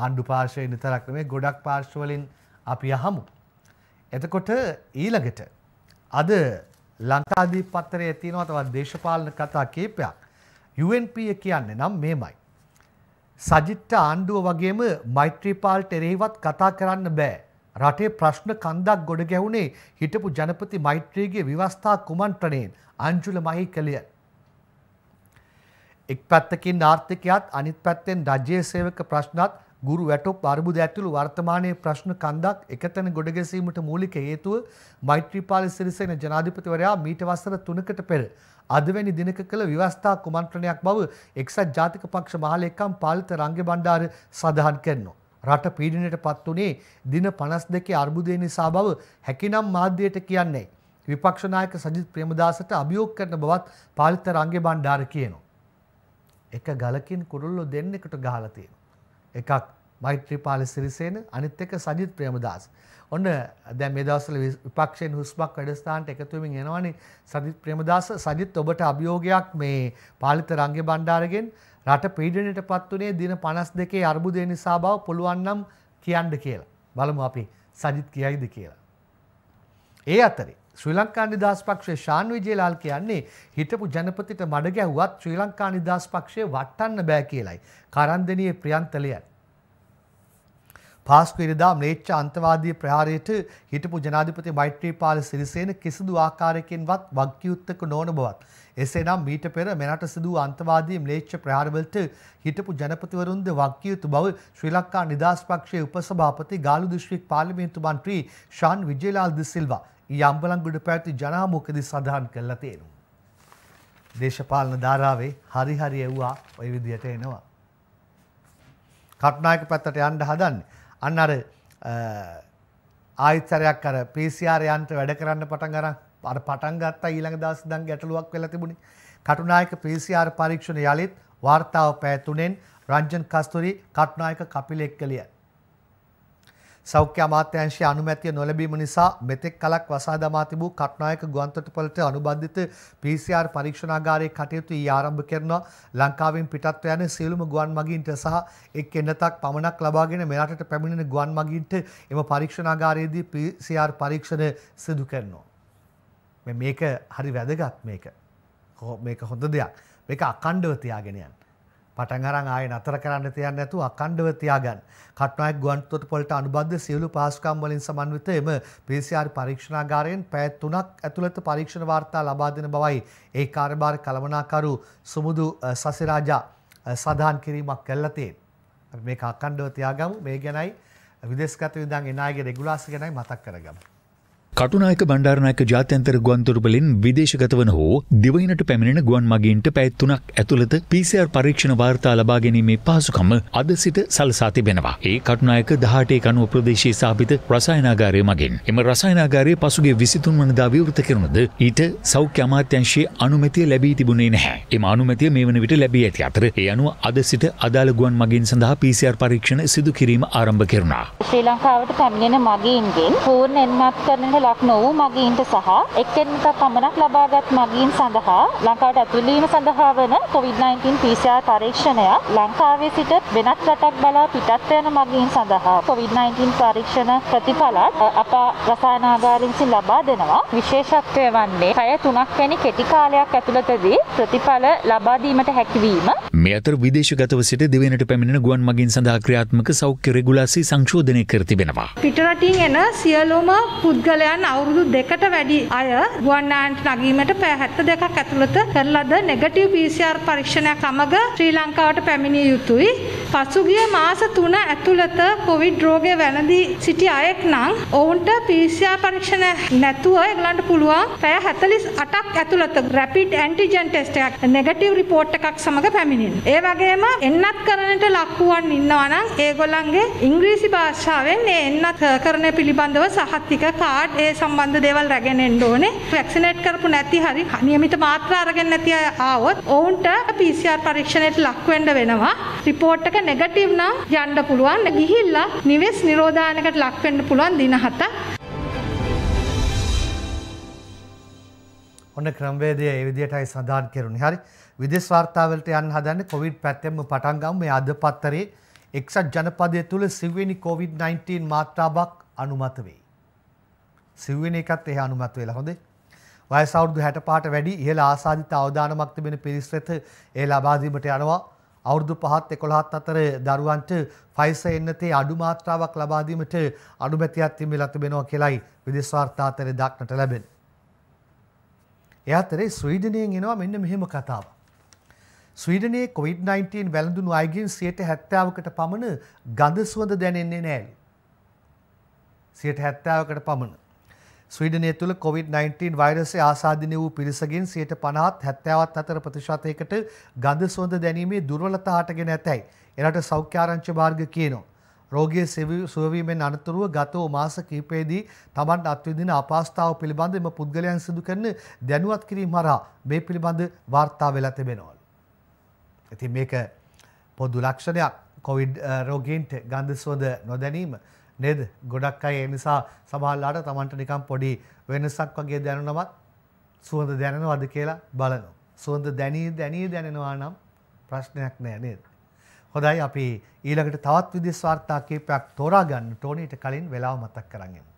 ආණ්ඩු පාර්ශවයෙන් විතරක් නෙමෙයි ගොඩක් පාර්ශවවලින් අපි අහමු. එතකොට ඊළඟට අද ලංකාදී පත්තරය තියෙනවා තවත් දේශපාලන කතා කීපයක්. UNP කියන්නේ නම් මේමයි. සජිත්ට ආණ්ඩුව වගේම මෛත්‍රීපාල්ට එරෙහිවත් කතා කරන්න බෑ. රටේ ප්‍රශ්න කන්දක් ගොඩ ගැහුණේ හිටපු ජනපති මෛත්‍රීගේ විවස්ථා කුමන්ත්‍රණයෙන් අංජුල මහි කළිය. එක් පැත්තකින් ආර්ථිකයත් අනිත් පැත්තෙන් රජයේ සේවක ප්‍රශ්නත් ගුරු වැටොප් අර්බුද ඇතුළු වර්තමානයේ ප්‍රශ්න කන්දක් එකතැන ගොඩගැසීමට මූලික හේතුව මෛත්‍රීපාල සිරිසේන ජනාධිපතිවරයා මීට වසර 3කට පෙර අදවැනි දිනක කළ විවස්ථා කුමන්ත්‍රණයක් බව එක්සත් ජාතික පක්ෂ මහලේකම් පාලිත රංග බණ්ඩාර සඳහන් කරනවා. රට පීඩනයට පත් වුණේ දින 52 අර්බුදය නිසා බව හැකිනම් මාධ්‍යයට කියන්නේ. විපක්ෂ නායක සජිත් ප්‍රේමදාසට අභියෝග කරන බවත් පාලිත රංග බණ්ඩාර කියනවා. එක ගලකින් කුරුල්ලෝ දෙන්නෙකුට ගහලා තියෙනවා. එකක් මෛත්‍රීපාල සිරිසේන අනිත් එක සජිත් ප්‍රේමදාස. ඔන්න දැන් මේ දවස්වල විපක්ෂයෙන් හුස්මක් වැඩසටහනට එකතු වෙමින් එනවනේ සජිත් ප්‍රේමදාස සජිත් ඔබට අභියෝගයක් මේ පාලිත රංගේ බණ්ඩාරගෙන් රට පීඩනයටපත් උනේ දින 52 අර්බුදය නිසා බව පුළුවන් නම් කියන්න කියලා. බලමු අපි සජිත් කියයිද කියලා. ඒ අතරේ ශ්‍රී ලංකා නිදහස් පක්ෂයේ ශාන් විජේලාල් කියන්නේ හිටපු ජනපතිට මඩ ගැහුවත් ශ්‍රී ලංකා නිදහස් පක්ෂය වටන්න බෑ කියලයි. කරන්දෙනියේ ප්‍රියන්තලයන් පාස්කුවේදා ම්ලේච්ඡ අන්තවාදී ප්‍රහාරයට හිටපු ජනාධිපති මෛත්‍රීපාල සිරිසේන කිසිදු ආකාරයකින්වත් වග්කියුත්තක නොවන බවත් එසේනම් මීට පෙර මෙරට සිදු වූ අන්තවාදී ම්ලේච්ඡ ප්‍රහාරවලට හිටපු ජනපතිවරුන්ද වග්කියුතු බව ශ්‍රී ලංකා නිදහස් පක්ෂයේ උපසභාපති ගාලු දිස්ත්‍රික් පාර්ලිමේන්තු මන්ත්‍රී ශාන් විජේලාල් ද සිල්වා යම්බලන්ගොඩ පැවති ජනහමුකදී සඳහන් කළා තේරුම්. දේශපාලන ධාරාවේ හරි හරි ඇව්වා ඔය විදිහට එනවා. කට්නායක පැත්තට යන්න හදන්නේ. අන්න අර ආයිතරයක් අර පිසිR යන්ත්‍ර වැඩ කරන්න පටන් අරන් අර පටන් ගත්තා ඊළඟ දවස් ඉඳන් ගැටලුවක් වෙලා තිබුණේ. කටුනායක පිසිR පරීක්ෂණ යලිත් වාර්තාව පෑ තුනෙන් රංජන් කස්තුරි කටුනායක කපිල එක්කලිය සෞඛ්‍ය අමාත්‍යංශයේ අනුමැතිය නොලැබීම නිසා මෙතෙක් කලක් වසා දමා තිබූ කට්නායක ගුවන්තොටුපළට අනුබද්ධිත PCR පරීක්ෂණාගාරයේ කටයුතු ඊ ආරම්භ කරනවා ලංකාවෙන් පිටත්ව යන සියලුම ගුවන් මගීන්ට සහ එක් එන්නතක් පමණක් ලබාගෙන මෙරටට පැමිණෙන ගුවන් මගීන්ට එම පරීක්ෂණාගාරයේදී PCR පරීක්ෂණ සිදු කරනවා මේක හරි වැදගත් මේක මේක හොඳ දෙයක් මේක අකණ්ඩව තියාගෙන යන්න පටන්ගරන් ආය නතර කරන්න තියන්න ඇතු අකණ්ඩව තියාගන් කටනයක් ගුවන්තොට පොලට අනුබද්ධ සියලු පහසුකම් වලින් සමන්විත එම පිසිR පරීක්ෂණාගාරයෙන් පැත් තුනක් ඇතුළත පරීක්ෂණ වාර්තා ලබාදෙන බවයි ඒ කාර්භාර කළමනාකරු සුමුදු සසිරාජා සඳහන් කිරීමක් කල්ලතේ. මේ අකණ්ඩව තියාගම මේ ගැනයි විදෙස්ගත විදන් එනාගේ රෙගුලාස ගැනයි මතක් කරගම. කටුනායක බණ්ඩාරනායක ජාත්‍යන්තර ගුවන්තොරපලෙන් විදේශගත වන හෝ දිවයිනට පැමිණෙන ගුවන් මගින්ට පැත්තුනක් ඇතුළත PCR පරීක්ෂණ වාර්තා ලබා ගැනීමේ පාසුකම අද සිට සලසා තිබෙනවා. ඒ කටුනායක දහටේ කනුව ප්‍රදේශයේ ස්ථාපිත රසායනාගාරය මගින්. එම රසායනාගාරය පසුගේ විසිතුන් වනදා විවෘත කරනද ඊට සෞඛ්‍ය අමාත්‍යංශයේ අනුමැතිය ලැබී තිබුණේ නැහැ. එම අනුමැතිය මේ වන විට ලැබී ඇති අතර ඒ අනුව අද සිට අදාළ ගුවන් මගින් සඳහා PCR පරීක්ෂණ සිදු කිරීම ආරම්භ කරනවා. ශ්‍රී ලංකාවට පැමිණෙන මගින්ගෙන් පූර්ණ එන්මත් කරන ලක් නොවූ මගීන්ට සහ එක්තෙන්ක පමණක් ලබාගත් මගීන් සඳහා ලංකාවට ඇතුළීම සඳහා වන COVID-19 PCR පරීක්ෂණයක් ලංකාවේ සිට වෙනත් රටක් බලා පිටත් යන මගීන් සඳහා COVID-19 පරීක්ෂණ ප්‍රතිඵලත් අප රසායනාගාරින් සිට ලබා දෙනවා. විශේෂත්වය වන්නේ පැය 3ක් වැනි කෙටි කාලයක් ඇතුළතදී ප්‍රතිඵල ලබා දීමට හැකිවීම. මේ අතර විදේශගතව සිට දෙවෙනට පැමිණෙන ගුවන් මගින් සඳහා ක්‍රියාත්මක සෞඛ්‍ය රෙගුලාසි සංශෝධනය කර තිබෙනවා. පිටරටින් එන සියලුම පුද්ගලයන් ගුවන්නාන්ටයන් අවුරුදු දෙකට වැඩි අය ගුවන්නාන්ට නගීමට පෑ හැත්ත දෙකක් ඇතුළත කරලද නෙගටිව් PCR පරීක්ෂණයක් අමග ශ්‍රී ලංකාවට පැමිණිය යුතුයි. පසුගිය මාස තුන ඇතුළත කොවිඩ් රෝගය වැළඳී සිටි අයෙක් නම් ඔවුන්ට PCR පරීක්ෂණ නැතුව එගලන්ට පුළුවන් පෑ හැතලිස් අටක් ඇතුළත රැපිඩ් ඇන්ටිජන් ටෙස්ට එකක් නෙගටිව් රිපෝට් එකක් සමඟ පැමිණින්. ඒ වගේම එන්නත් කරනට ලක්වුවන් ඉන්නවනම් ඒගොල්ලන්ගේ ඉංග්‍රීසි භාෂාවෙන් ඒ එන්නත් කරණය පිළිබඳව සහත්තික කාඩ් ඒ සම්බන්ධ දේවල් රැගෙන එන්න ඕනේ. වැක්සිනේට් කරපු නැති හරි නියමිත මාත්‍රා අරගෙන නැති අය ආවොත් ඔවුන්ට PCR පරීක්ෂණයට ලක් වෙන්න වෙනවා. රිපෝට් එක නෙගටිව් නම් යන්න පුළුවන්. ගිහිල්ලා නිවෙස් නිරෝධායනකට ලක් වෙන්න පුළුවන් දින හතක්. ඔන්න ක්‍රම්වේදය ඒ විදිහටයි සඳහන් කෙරුණේ. හරි. විදේශ වාර්තාවලට යන්න හදන්නේ කොවිඩ් පැත්තෙන්ම පටන් ගමු. මේ අද පත්තරේ එක්සත් ජනපදයේ තුල සිවිනි කොවිඩ් 19 මාත්‍රාවක් අනුමත වේ. සිව්වෙන එකත් එහා අනුමත වෙලා හොඳේ. වයස අවුරුදු 65ට වැඩි ඉහළ ආසාදිත අවදානමක් තිබෙන පිරිස් වෙත ඒ ලබා දීමට යනවා. අවුරුදු 5ත් 11ත් අතර දරුවන්ට ෆයිස එන්නතේ අඩු මාත්‍රාවක් ලබා දීමට අනුමැතියක් තිබිලා තිබෙනවා කියලයි විදේශ වාර්තා අතරේ දක්නට ලැබෙන්නේ. ඒ අතරේ ස්වීඩනයෙන් එනවා මෙන්න මෙහෙම කතාවක්. ස්වීඩනයේ කොවිD-19 වැළඳුණු අයගෙන් 70%කට පමණ ගඳ සුවඳ දැනෙන්නේ නැහැ. 70%කට පමණ. ස්වීඩනය තුළ COොVID-19 වෛරසේ ආසාධින වූ පිරිසගෙන් සියට පනාත් හැත්තෑවත් අතර ප්‍රතිශතයකට ගඳ සොඳ දැනීමේ දුර්වලතාටගෙන ඇතැයි. එනට සෞඛ්‍යාරංච භාර්ග කියනවා. රෝගය සුවවීමෙන් අනතුරුව ගතෝ මාස කීපයේදී තමන් අත්විදින අපාස්ථාව පිළිබඳ එම පුද්ගලයන් සිදු කරන දැනුවත් කිරීම හරා මේ පිළිබඳ වාර්තා වෙලා තිබෙනවල්. ඇති මේක පොදු ලක්ෂණයක් කොවිඩ් රෝගීන්ට ගන්ධ සෝද නොදැනීම නේද ගොඩක් අය ඒ නිසා සමහරලාට Tamanට නිකන් පොඩි වෙනසක් වගේ දැනුනමත් සුවඳ දැනෙනවද කියලා බලනවා. සුවඳ දැනී දැනී දැනෙනවා නම් ප්‍රශ්නයක් නෑ නේද? හොඳයි අපි ඊළඟට තවත් විදේශ වාර්තා කීපයක් තෝරා ගන්න ටෝනීට කලින් වෙලාව මතක් කරන් යමු.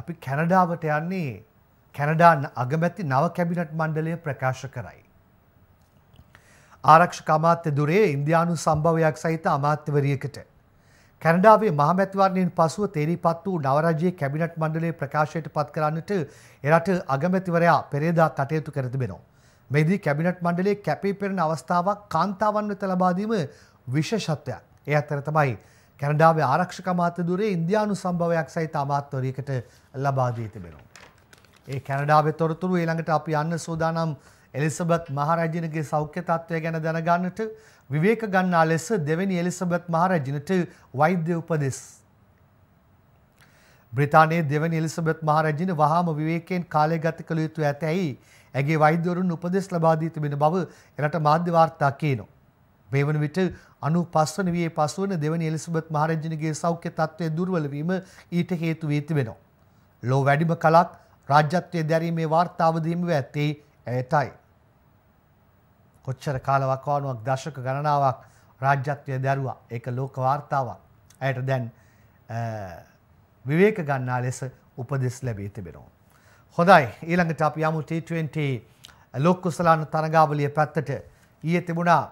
අපි කැනඩාවට යන්නේ කැනඩා අගමැති නව කැබිනට් මණ්ඩලය ප්‍රකාශ කරයි. ආරක්ෂක අමාත්‍ය දුරේ ඉන්දියානු සම්භවයක් සහිත අමාත්‍යවරියකට. කැනඩාවේ මහමැතිවරණයෙන් පසුව තේරීපත් වූ නවරජයේ කැබිනට් මණ්ඩලයේ ප්‍රකාශයට පත් කරන්නට එරට අගමැතිවරයා පෙරේදා කටයුතු කර තිබෙනවා. මෙහිදී කැබිනට් මණ්ඩලයේ කැපී පෙනෙන අවස්ථාවක් කාන්තාවන් වෙත ලබා දීම විශේෂත්වයක්. ඒ අතර තමයි කැනඩාවේ ආරක්ෂක අමාත්‍ය දුරේ ඉන්දියානු සම්භවයක් සහිත අමාත්‍යවරියකට ලබා දී තිබෙනවා. ඒ කැනඩාවේ තොරතුරු ඊළඟට අපි යන්න සූදානම් එලිසබත් මහරජනගේ සෞඛ්‍ය තත්ත්වය ගැන දැනගන්නට විවේක ගන්නා ලෙස දෙවැනි එලිසබත් මහරජනට වෛද්‍ය උපදෙස්. බ්‍රතානයේ දෙවැනි එලිසබත් මහරජන වහාම විවේකයෙන් කාලය ගත කළ යුතු ඇතැයි ඇගේ වෛද්‍යවරුන් උපදෙස් ලබාදී තිබෙන බව එරට මාධ්‍ය වාර්තා කියනවා. මේ වන විට අනු පස්වන වයේ පසුවන දෙවැනි එලිසබත් මහරජනගේ සෞඛ්‍ය තත්ත්වය දුර්වලවීම ඊට හේතු වී තිබෙනවා. ලෝ වැඩිම කලක් රාජ්‍යත්වය දැරීමේ වාර්තාවදීම ඇත්තේ ඇයටයි. කොච්චර කාලවක්වානුවක් දශක ගණනාවක් රාජ්‍යත්වය දැරවා ඒක ලෝක වාර්තාවක් ඇයට දැන් විවේක ගන්නා ලෙස උපදෙස් ලැබී තිබෙනවා. හොඳයි ඊළඟට අප යමු T20 ලෝක්කුසලාන තරගාවලිය පැත්තට ඊය තිබුණා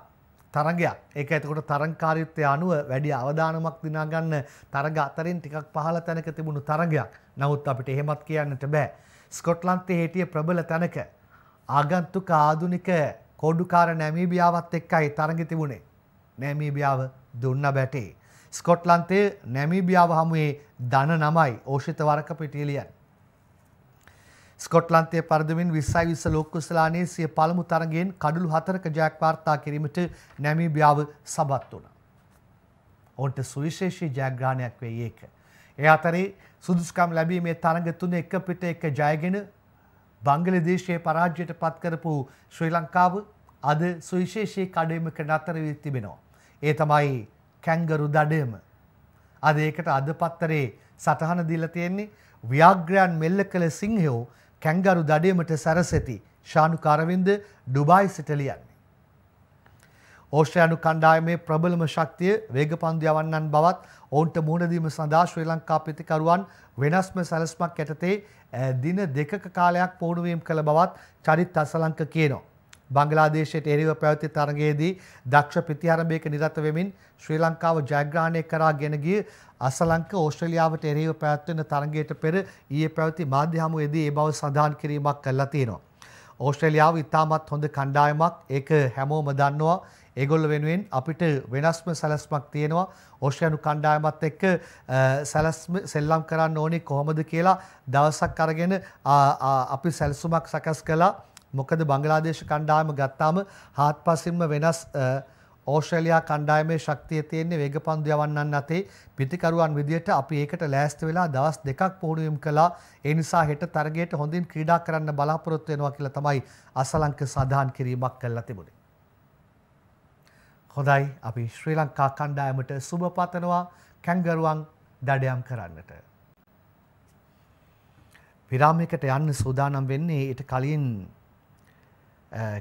තරගයක් ඒක ඇතකොට තරංකාරයුත්තය අනුව වැඩි අවධානමක් දිනාගන්න තරග අතරින් ටිකක් පහල තැනක තිබුණු තරගයක් නමුත් අපිට එහෙමත් කියන්නට බෑ. ස්කොට්ලන්තේ හිටිය ප්‍රබල තැනක ආගන්තුක ආදුනික කෝඩුකාර නැමීබියාවත් එක්කයි තරග තිබුණේ. නැමීබියාව දුන්න බැටේ. ස්කොට්ලන්තේ නැමීබියාව හමුවේ දන නමයි ඕෂිත වරක පිටිලියන්. ස්කොට්ලන්තේ පරදමින් විස්සයි විස්ස ලෝක්කුස්ලානයේ සිය පළමු තරගෙන් කඩළු හතරක ජයක් වාර්තා කිරීමට නැමීබියාව සබත් වුණ. ඔන්ට සුවිශේෂී ජයග්‍රාණයක් වේ ඒක. එ අතරේ සුදුස්කම් ලැබීමේ තරග තුන එක පිට එක ජයගෙන බංගලදේශයේ පරාජයට පත්කරපු ශ්‍රී ලංකාව අද සුවිශේෂී කඩයමක නතරවී තිබෙනවා. ඒ තමයි කැංගරු දඩයම. අද ඒකට අද පත්තරේ සටහන දීලා තියෙන්නේ ව්‍යාග්‍රයන් මෙල්ල කළ සිංහයෝ කැංගරු දඩයමට සැරසෙති ශානු කරවින්ද ඩුබායි සිටලියන්. ඕස්ට්‍රයානු කණ්ඩායමේ ප්‍රබලම ශක්තිය වේග පන්දු යවන්නන් බවත් ඔවුන්ට මුහුණදීම සඳහා ශ්‍රී ලංකා ප්‍රතිකරුවන් වෙනස්ම සැලස්මක් යටතේ දින දෙකක කාලයක් පෝණුවීම් කළ බවත් චරිත් අසලංක කියනවා. බංගලාදේශයට එරව පැවති තරගයේදී දක්ෂ ප්‍රතිහරඹයක නිරත වෙමින් ශ්‍රී ලංකාව ජයග්‍රහණය කරා ගෙනගිය අසලංක ඕස්ට්‍රලියාවට එරව පැවැත්වෙන තරගයට පෙර ඊයේ පැවති මාධ්‍ය හමුවේදී ඒ බව සඳහන් කිරීමක් කළා තියෙනවා. ඕස්ට්‍රලියාව ඉතාමත් හොඳ කණ්ඩායමක් ඒක හැමෝම දන්නවා. ඒගොල්ල වෙනුවෙන් අපිට වෙනස්ම සැලස්මක් තියෙනවා ඕෂයනු කණ්ඩායමත් එක්ක සැලස්ම සෙල්ලම් කරන්න ඕනි කොහොමද කියලා දවසක් අරගෙන අපි සැල්සුමක් සකස් කලා මොකද බංගලාදේශ කණ්ඩායම ගත්තාම හාත් පසින්ම වෙනස් ඕස්ට්‍රලයා කණ්ඩායමේ ශක්තිය තියෙන්නේ වේග පන්දු යවන්නන් අතේ පිතිකරුවන් විදියට අපි ඒකට ලෑස්ති වෙලා දවස් දෙකක් පුහුණුවම් කළා ඒ නිසා හෙට තරගයට හොඳින් ක්‍රීඩා කරන්න බලාපොරොත්තු වෙනවා කියලා තමයි අසලංක සඳහන් කිරීමක් කළා තිබුණේ හොඳයි අපි ශ්‍රී ලංකා කණ්ඩායමට සුභ පතනවා කැංගරුවන් දඩයම් කරන්නට. විරාමයකට යන්න සූදානම් වෙන්නේ ඊට කලින්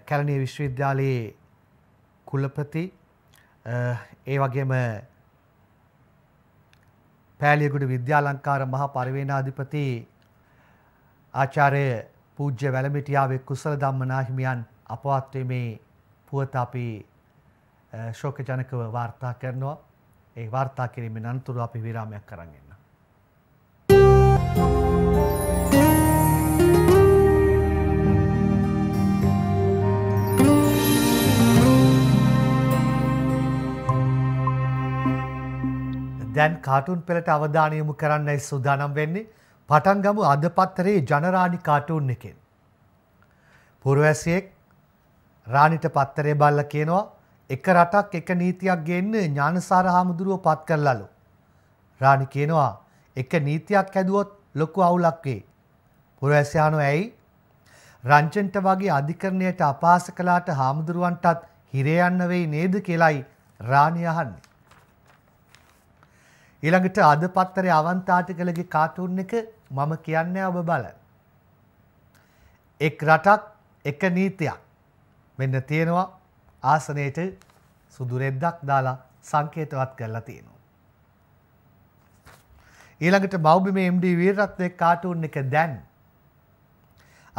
කැලණිය විශ්වවිද්‍යාලයේ කුලපති ඒ වගේම පෑලියගුඩ විද්‍යාලංකාර මහා පරිවේනාධිපති ආචාර්ය පූජ්‍ය වැලමිටියාවේ කුසල ධම්මනා හිමියන් අපවත්වීමේ පුවත අපි ශෝක ජනකව වාර්තා කරනවා ඒ වාර්තා කිරීමෙන් අන්තුරු අපි විරාමයක් කරන්න. දැන් කාටුන් පෙළට අවධානයමු කරන්නයි සුදානම් වෙන්නේ පටන්ගමු අදපත්තරේ ජනරාණි කාටුන් එකෙන්. පුරවැසියෙක් රාණිට පත්තරේ බල්ල කියනවා එක රටක් එක නීතියක් ගෙන්න ඥානසාර හාමුදුරුව පත් කරලලු. රාණි කියනවා එක නීතියක් හැදුවොත් ලොකු අවුලක් වේ. පුරවැසියානෝ ඇයි? රංජන්ට වගේ අධිකරණයට අපහාස කළාට හාමුදුරුවන්ටත් හිරේ යන්න වෙයි නේද කියලයි රාණි අහන්නේ. ඊළඟට අද පත්තරේ අවන්තාටිකලගේ කාටුන් එක මම කියන්නේ ඔබ බලන්න. එක් රටක් එක නීතියක් මෙන්න තියෙනවා ආසනයට සුදුරෙද්දක් දාලා සංකේතවත් කරලා තියෙනවා. ඊළඟට මව්බිමේ MD වීරරත්නයේ කාටුන් එක දැන්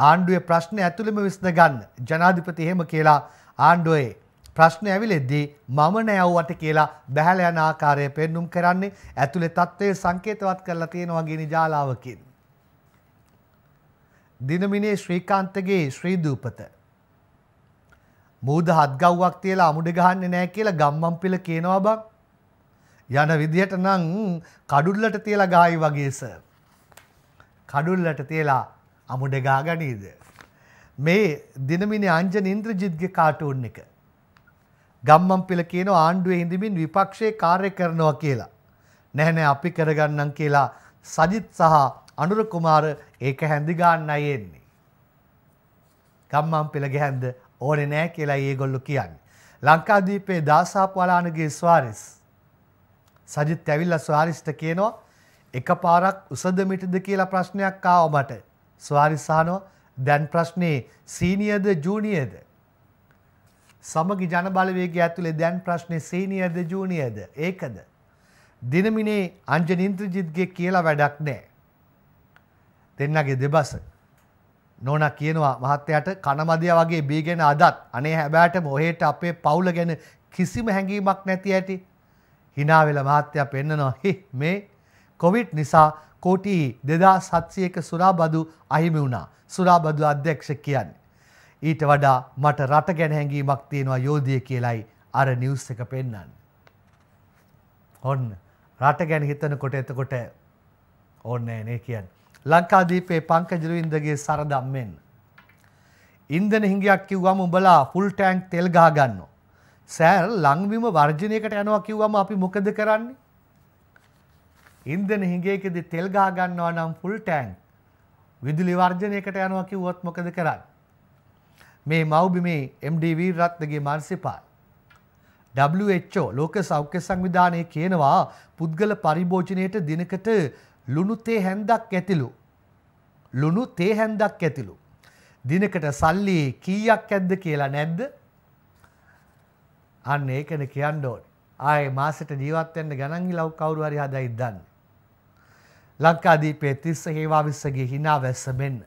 ආණ්ඩුවේ ප්‍රශ්න ඇතුළෙම විසඳගන්න ජනාධිපති එහෙම කියලා ආණ්ඩුවේ ප්‍රශ්න ඇවිලෙද්දී මම නෑව්වට කියලා බැහැල යන ආකාරය පෙන්නුම් කරන්නේ ඇතුළේ තත්ත්වය සංකේතවත් කරලා තියෙනවා ගෙන ජාලාවකින්. දිනමිනේ ශ්‍රීකාන්තගේ ශ්‍රීදූපත මූද හත්ගව්වක් තියලා අමුඩ ගහන්නේ නෑ කියලා ගම්මන් පිළ කියනවා බං. යන විදිහට නම් කඩුල්ලට තියලා ගායි වගේස. කඩුල්ලට තියලා අමුඩ ගා ගනීද. මේ දිනමිනි අංජන ඉන්ද්‍රජිත්ගේ කාටුන් එක. ගම්මන් පිළ කියන ආණ්ඩුවේ හිඳමින් විපක්ෂයේ කාර්ය කරනවා කියලා. නැහැනෑ අපි කරගන්නම් කියලා සජිත් සහ අනුරකුමාර ඒක හැඳිගාන්න අයෙන්නේ. ගම්මන් පිළ ගැහැන්ද ඕනෙ නෑ කියලා ඒගොල්ලු කියන්න. ලංකාදීපේ දාසාපවලානගේ ස්වාරිස්. සජිත් ඇවිල්ල ස්වාරිෂ්ට කියනවා එක පාරක් උසදමිටද කියලා ප්‍රශ්නයක් ආව මට ස්වාරිසානෝ දැන් ප්‍රශ්නයේ සීනියද ජූනියද. සමගි ජනබලවේගේ ඇතුළේ දැන් ප්‍රශ්නය සීනියද ජූනියද ඒකද. දිනමිනේ අංජනින්ත්‍රජිත්ගේ කියලා වැඩක් නෑ. දෙන්නගේ දෙබස. නෝන කියනවා මහත්තයට කනමදිය වගේ බීගෙන අදත් අනේ හැබෑට මොහේට අපේ පවුල ගැන කිසිම හැඟීමක් නැති ඇති. හිනාවෙල මහත්තය පෙන්න්නනවා හි මේ කොවිට් නිසා කෝටි දෙදා සත්සියක සුරාබදු අහිමි වුණා සුරාබදු අධ්‍යක්ෂ කියන්න. ඊට වඩා මට රට ගැන හැඟීමක් තියෙනවා යෝධිය කියලයි අර නිවස් එක පෙන්නන්න. ඔන්න රට ගැන හිතනකොට එතකොට ඕන්න නේ කියන්න. ලංකාදීපේ පංකජරුවින්දගේ සරදම් මෙන්. ඉන්දන හිංගයක් කිව්වම උඹලා ෆුල් ටෑන්ක් තෙල් ගහ ගන්න. සෑර් ලංවිම වර්ජනයකට යනවා කිව්වම අපි මොකද කරන්නේ. ඉන්දන හිඟේකෙද තෙල් ගා ගන්නවා නම් ෆුල් ටෑන්ක් විදුලි වර්ජනයකට යනවා කිව්වොත් මොකද කරන්නේ. මේ මව්බිමේ MDV රත්නගේ මානසිපායි. WHO ලෝක සෞඛ්‍ය සංවිධානය කියනවා පුද්ගල පරිභෝජනයට දිනකට ලුණු තේ හැන්දක් ඇතිලු. ලුණු තේ හැන්දක් ඇතිලු. දිනකට සල්ලි කීයක් ඇද්ද කියලා නැද්ද? අන්න ඒකන කියන්න ඕනේ. ආයේ මාසෙට ජීවත් වෙන්න ගණන් ගිලව් කවුරු හරි හදයි දන්නේ. ලංකාදීපයේ 30 හේවා විශ්සගේ hina වැස්ස මෙන්න.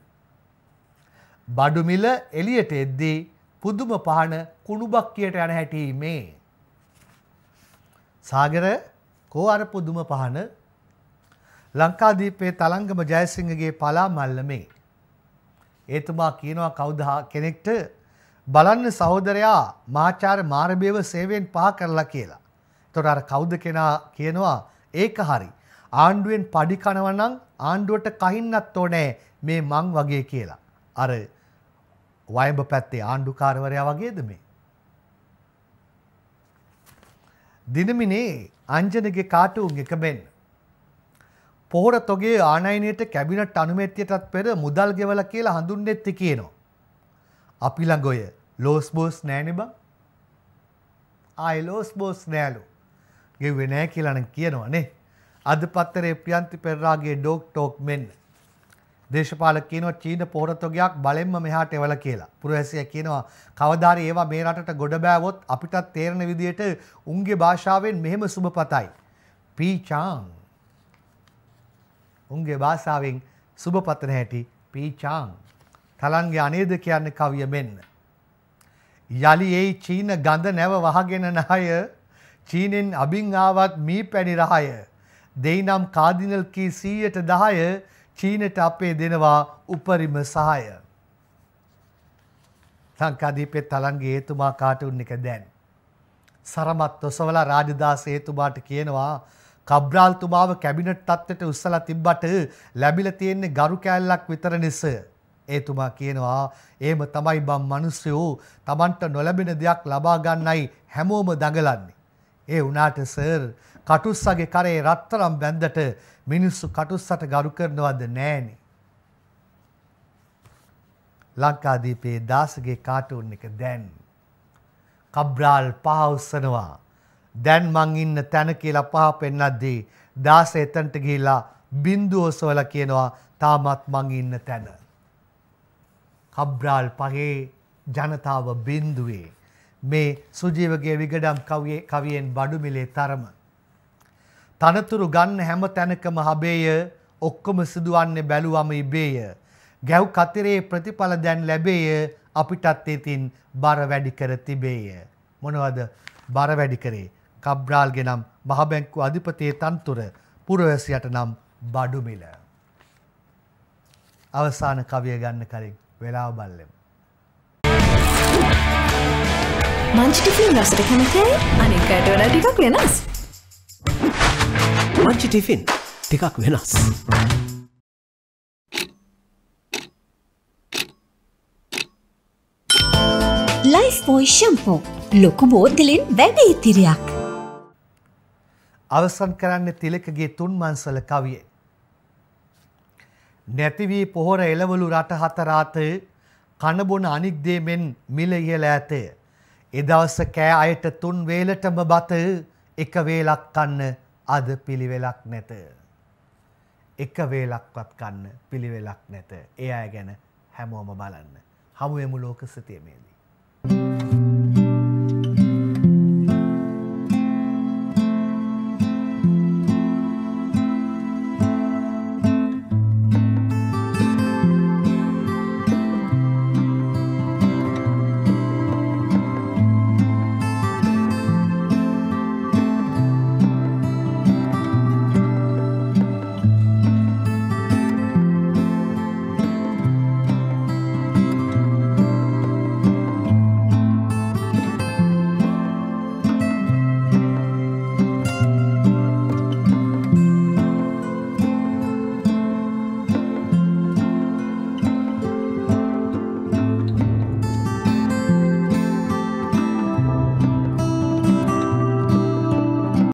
බඩු මිල එළියට එද්දී පුදුම පහන කුණුබක්කියට යන හැටි මේ. සාගර කෝ අර පුදුම පහන ලංකාදීපේ තලංගම ජයසිංහගේ පලා මල්ලමේ. ඒතුමා කියනවා කෞදහා කෙනෙක්ට බලන්න සහෝදරයා මාචාර මාරභයව සේවෙන් පා කරලා කියලා. තොට අර කෞුද කෙනා කියනවා ඒක හරි. ආණ්ඩුවෙන් පඩිකනවනං ආණ්ඩුවට කහින්නත් ඕනෑ මේ මං වගේ කියලා. අර වයඹ පැත්තේ ආණ්ඩුකාරවරයා වගේද මේ. දිනමිනේ අංජනගේ කාටුන් එක බෙන්න්න. පොහොර තොගේ ආනයිනයට කැබිනට අනුමැත්තියටත් පෙර මුදල් ගෙවල කියලා හඳුන්නෙත්ති කියනවා. අපි ළඟ ඔය ලෝස් බෝස් නෑනෙ බං. ආයි ලෝස් බෝස් නෑලු. ගෙව්වේ නෑ කියලාන කියනවනේ. අද පත්තරේ ප්‍රියන්ති පෙරාගේ ඩෝක් ටෝක් මෙන්න. දේශපාල කියනවා චීන පොහොරතොගයක් බලෙන්ම මෙහාට එවල කියලා. පුරවැසිය කියනවා කවදාරි ඒවා මේ රටට ගොඩ බෑවොත් අපිටත් තේරෙන විදියට උන්ගේ භාෂාවෙන් මෙහෙම සුබපතයි. පීචාන් උන්ගේ භාෂාවෙන් සුභපතන හැටි පීචාන්. තලන්ගේ අනේද කියන්න කවිය මෙන්න. යළි ඒ චීන ගඳ නැව වහගෙන නහය චීනෙන් අබින් ආවත් මී පැණි රහය. දෙයිනම් කාදිනල් කී සීයට දහය චීනට අපේ දෙනවා උපරිම සහය. ලංකාදීපෙත් තලන්ගේ ඒතුමා කාටුන් එක දැන්. සරමත් ඔසවල රාජදාස ඒතුමාට කියනවා කබ්්‍රාල්තුමාව කැබිනට් තත්වට උස්සල තිබ්බට ලැබිල තියෙන්නේ ගරු කෑල්ලක් විතර නිස. ඒතුමා කියනවා ඒම තමයි බම් මනුස්්‍යයෝ තමන්ට නොලැබෙන දෙයක් ලබාගන්නයි හැමෝම දඟලන්නේ. ඒ වනාට සර් කටුස්සගේ කරේ රත්තරම් බැන්දට මිනිස්සු කටුස්සට ගරු කරනවද නෑනේ. ලංකාදීපයේ දාසගේ කාටුන් එක දැන්. කබ්්‍රාල් පහවස්සනවා. දැන් මං ඉන්න තැන කියලා පහ පෙන්නද්දී දාස එතනට ගිහිලා බින්දුව ඔසවලා කියනවා තාමත් මං ඉන්න තැන. කබ්‍රාල් පහේ ජනතාව බින්දුවේ මේ සුජීවගේ විගඩම් කවියෙන් බඩුමිලේ තරම. තනතුරු ගන්න හැම තැනකම හබේය ඔක්කොම සිදුවන්නේ බැලුවම ඉබේය. ගැව් කතරේ ප්‍රතිඵල දැන් ලැබේය අපිටත් ඉතින් බර වැඩි කර තිබේය. මොනවද බර වැඩි කරේ කබ්්‍රාල්ගෙ නම් මහබැංකු අධිපතයේ තන්තුර පුරවැසියට නම් බඩුමිල. අවසාන කවිය ගන්න කරින් වෙලා බල්ලෙම. මංචිටිෆින් රසට කැමතියි අනිකට වඩා ටිකක් වෙනස්. මංචිටිෆින් ටිකක් වෙනස්. ලයිෆ් පෝයි ෂම්පෝ ලොකු බෝතලෙන් වැඩ ඉතිරියක්. අවසන් කරන්නේ තිලකගේ තුන්මංසල කවියෙන්. නැතිවී පොහොර එළවලු රට හතරාත කණබොන අනික්දේ මෙන් මිල ඉහළ ඇතය. එදවස කෑ අයට තුන් වේලටම බත එක වේලක් කන්න අද පිළිවෙලක් නැත. එක වේලක්වත් කන්න පිළිවෙලක් නැත. එයා ගැන හැමෝම බලන්න. හමුවෙමු ලෝක සිතියමේදී.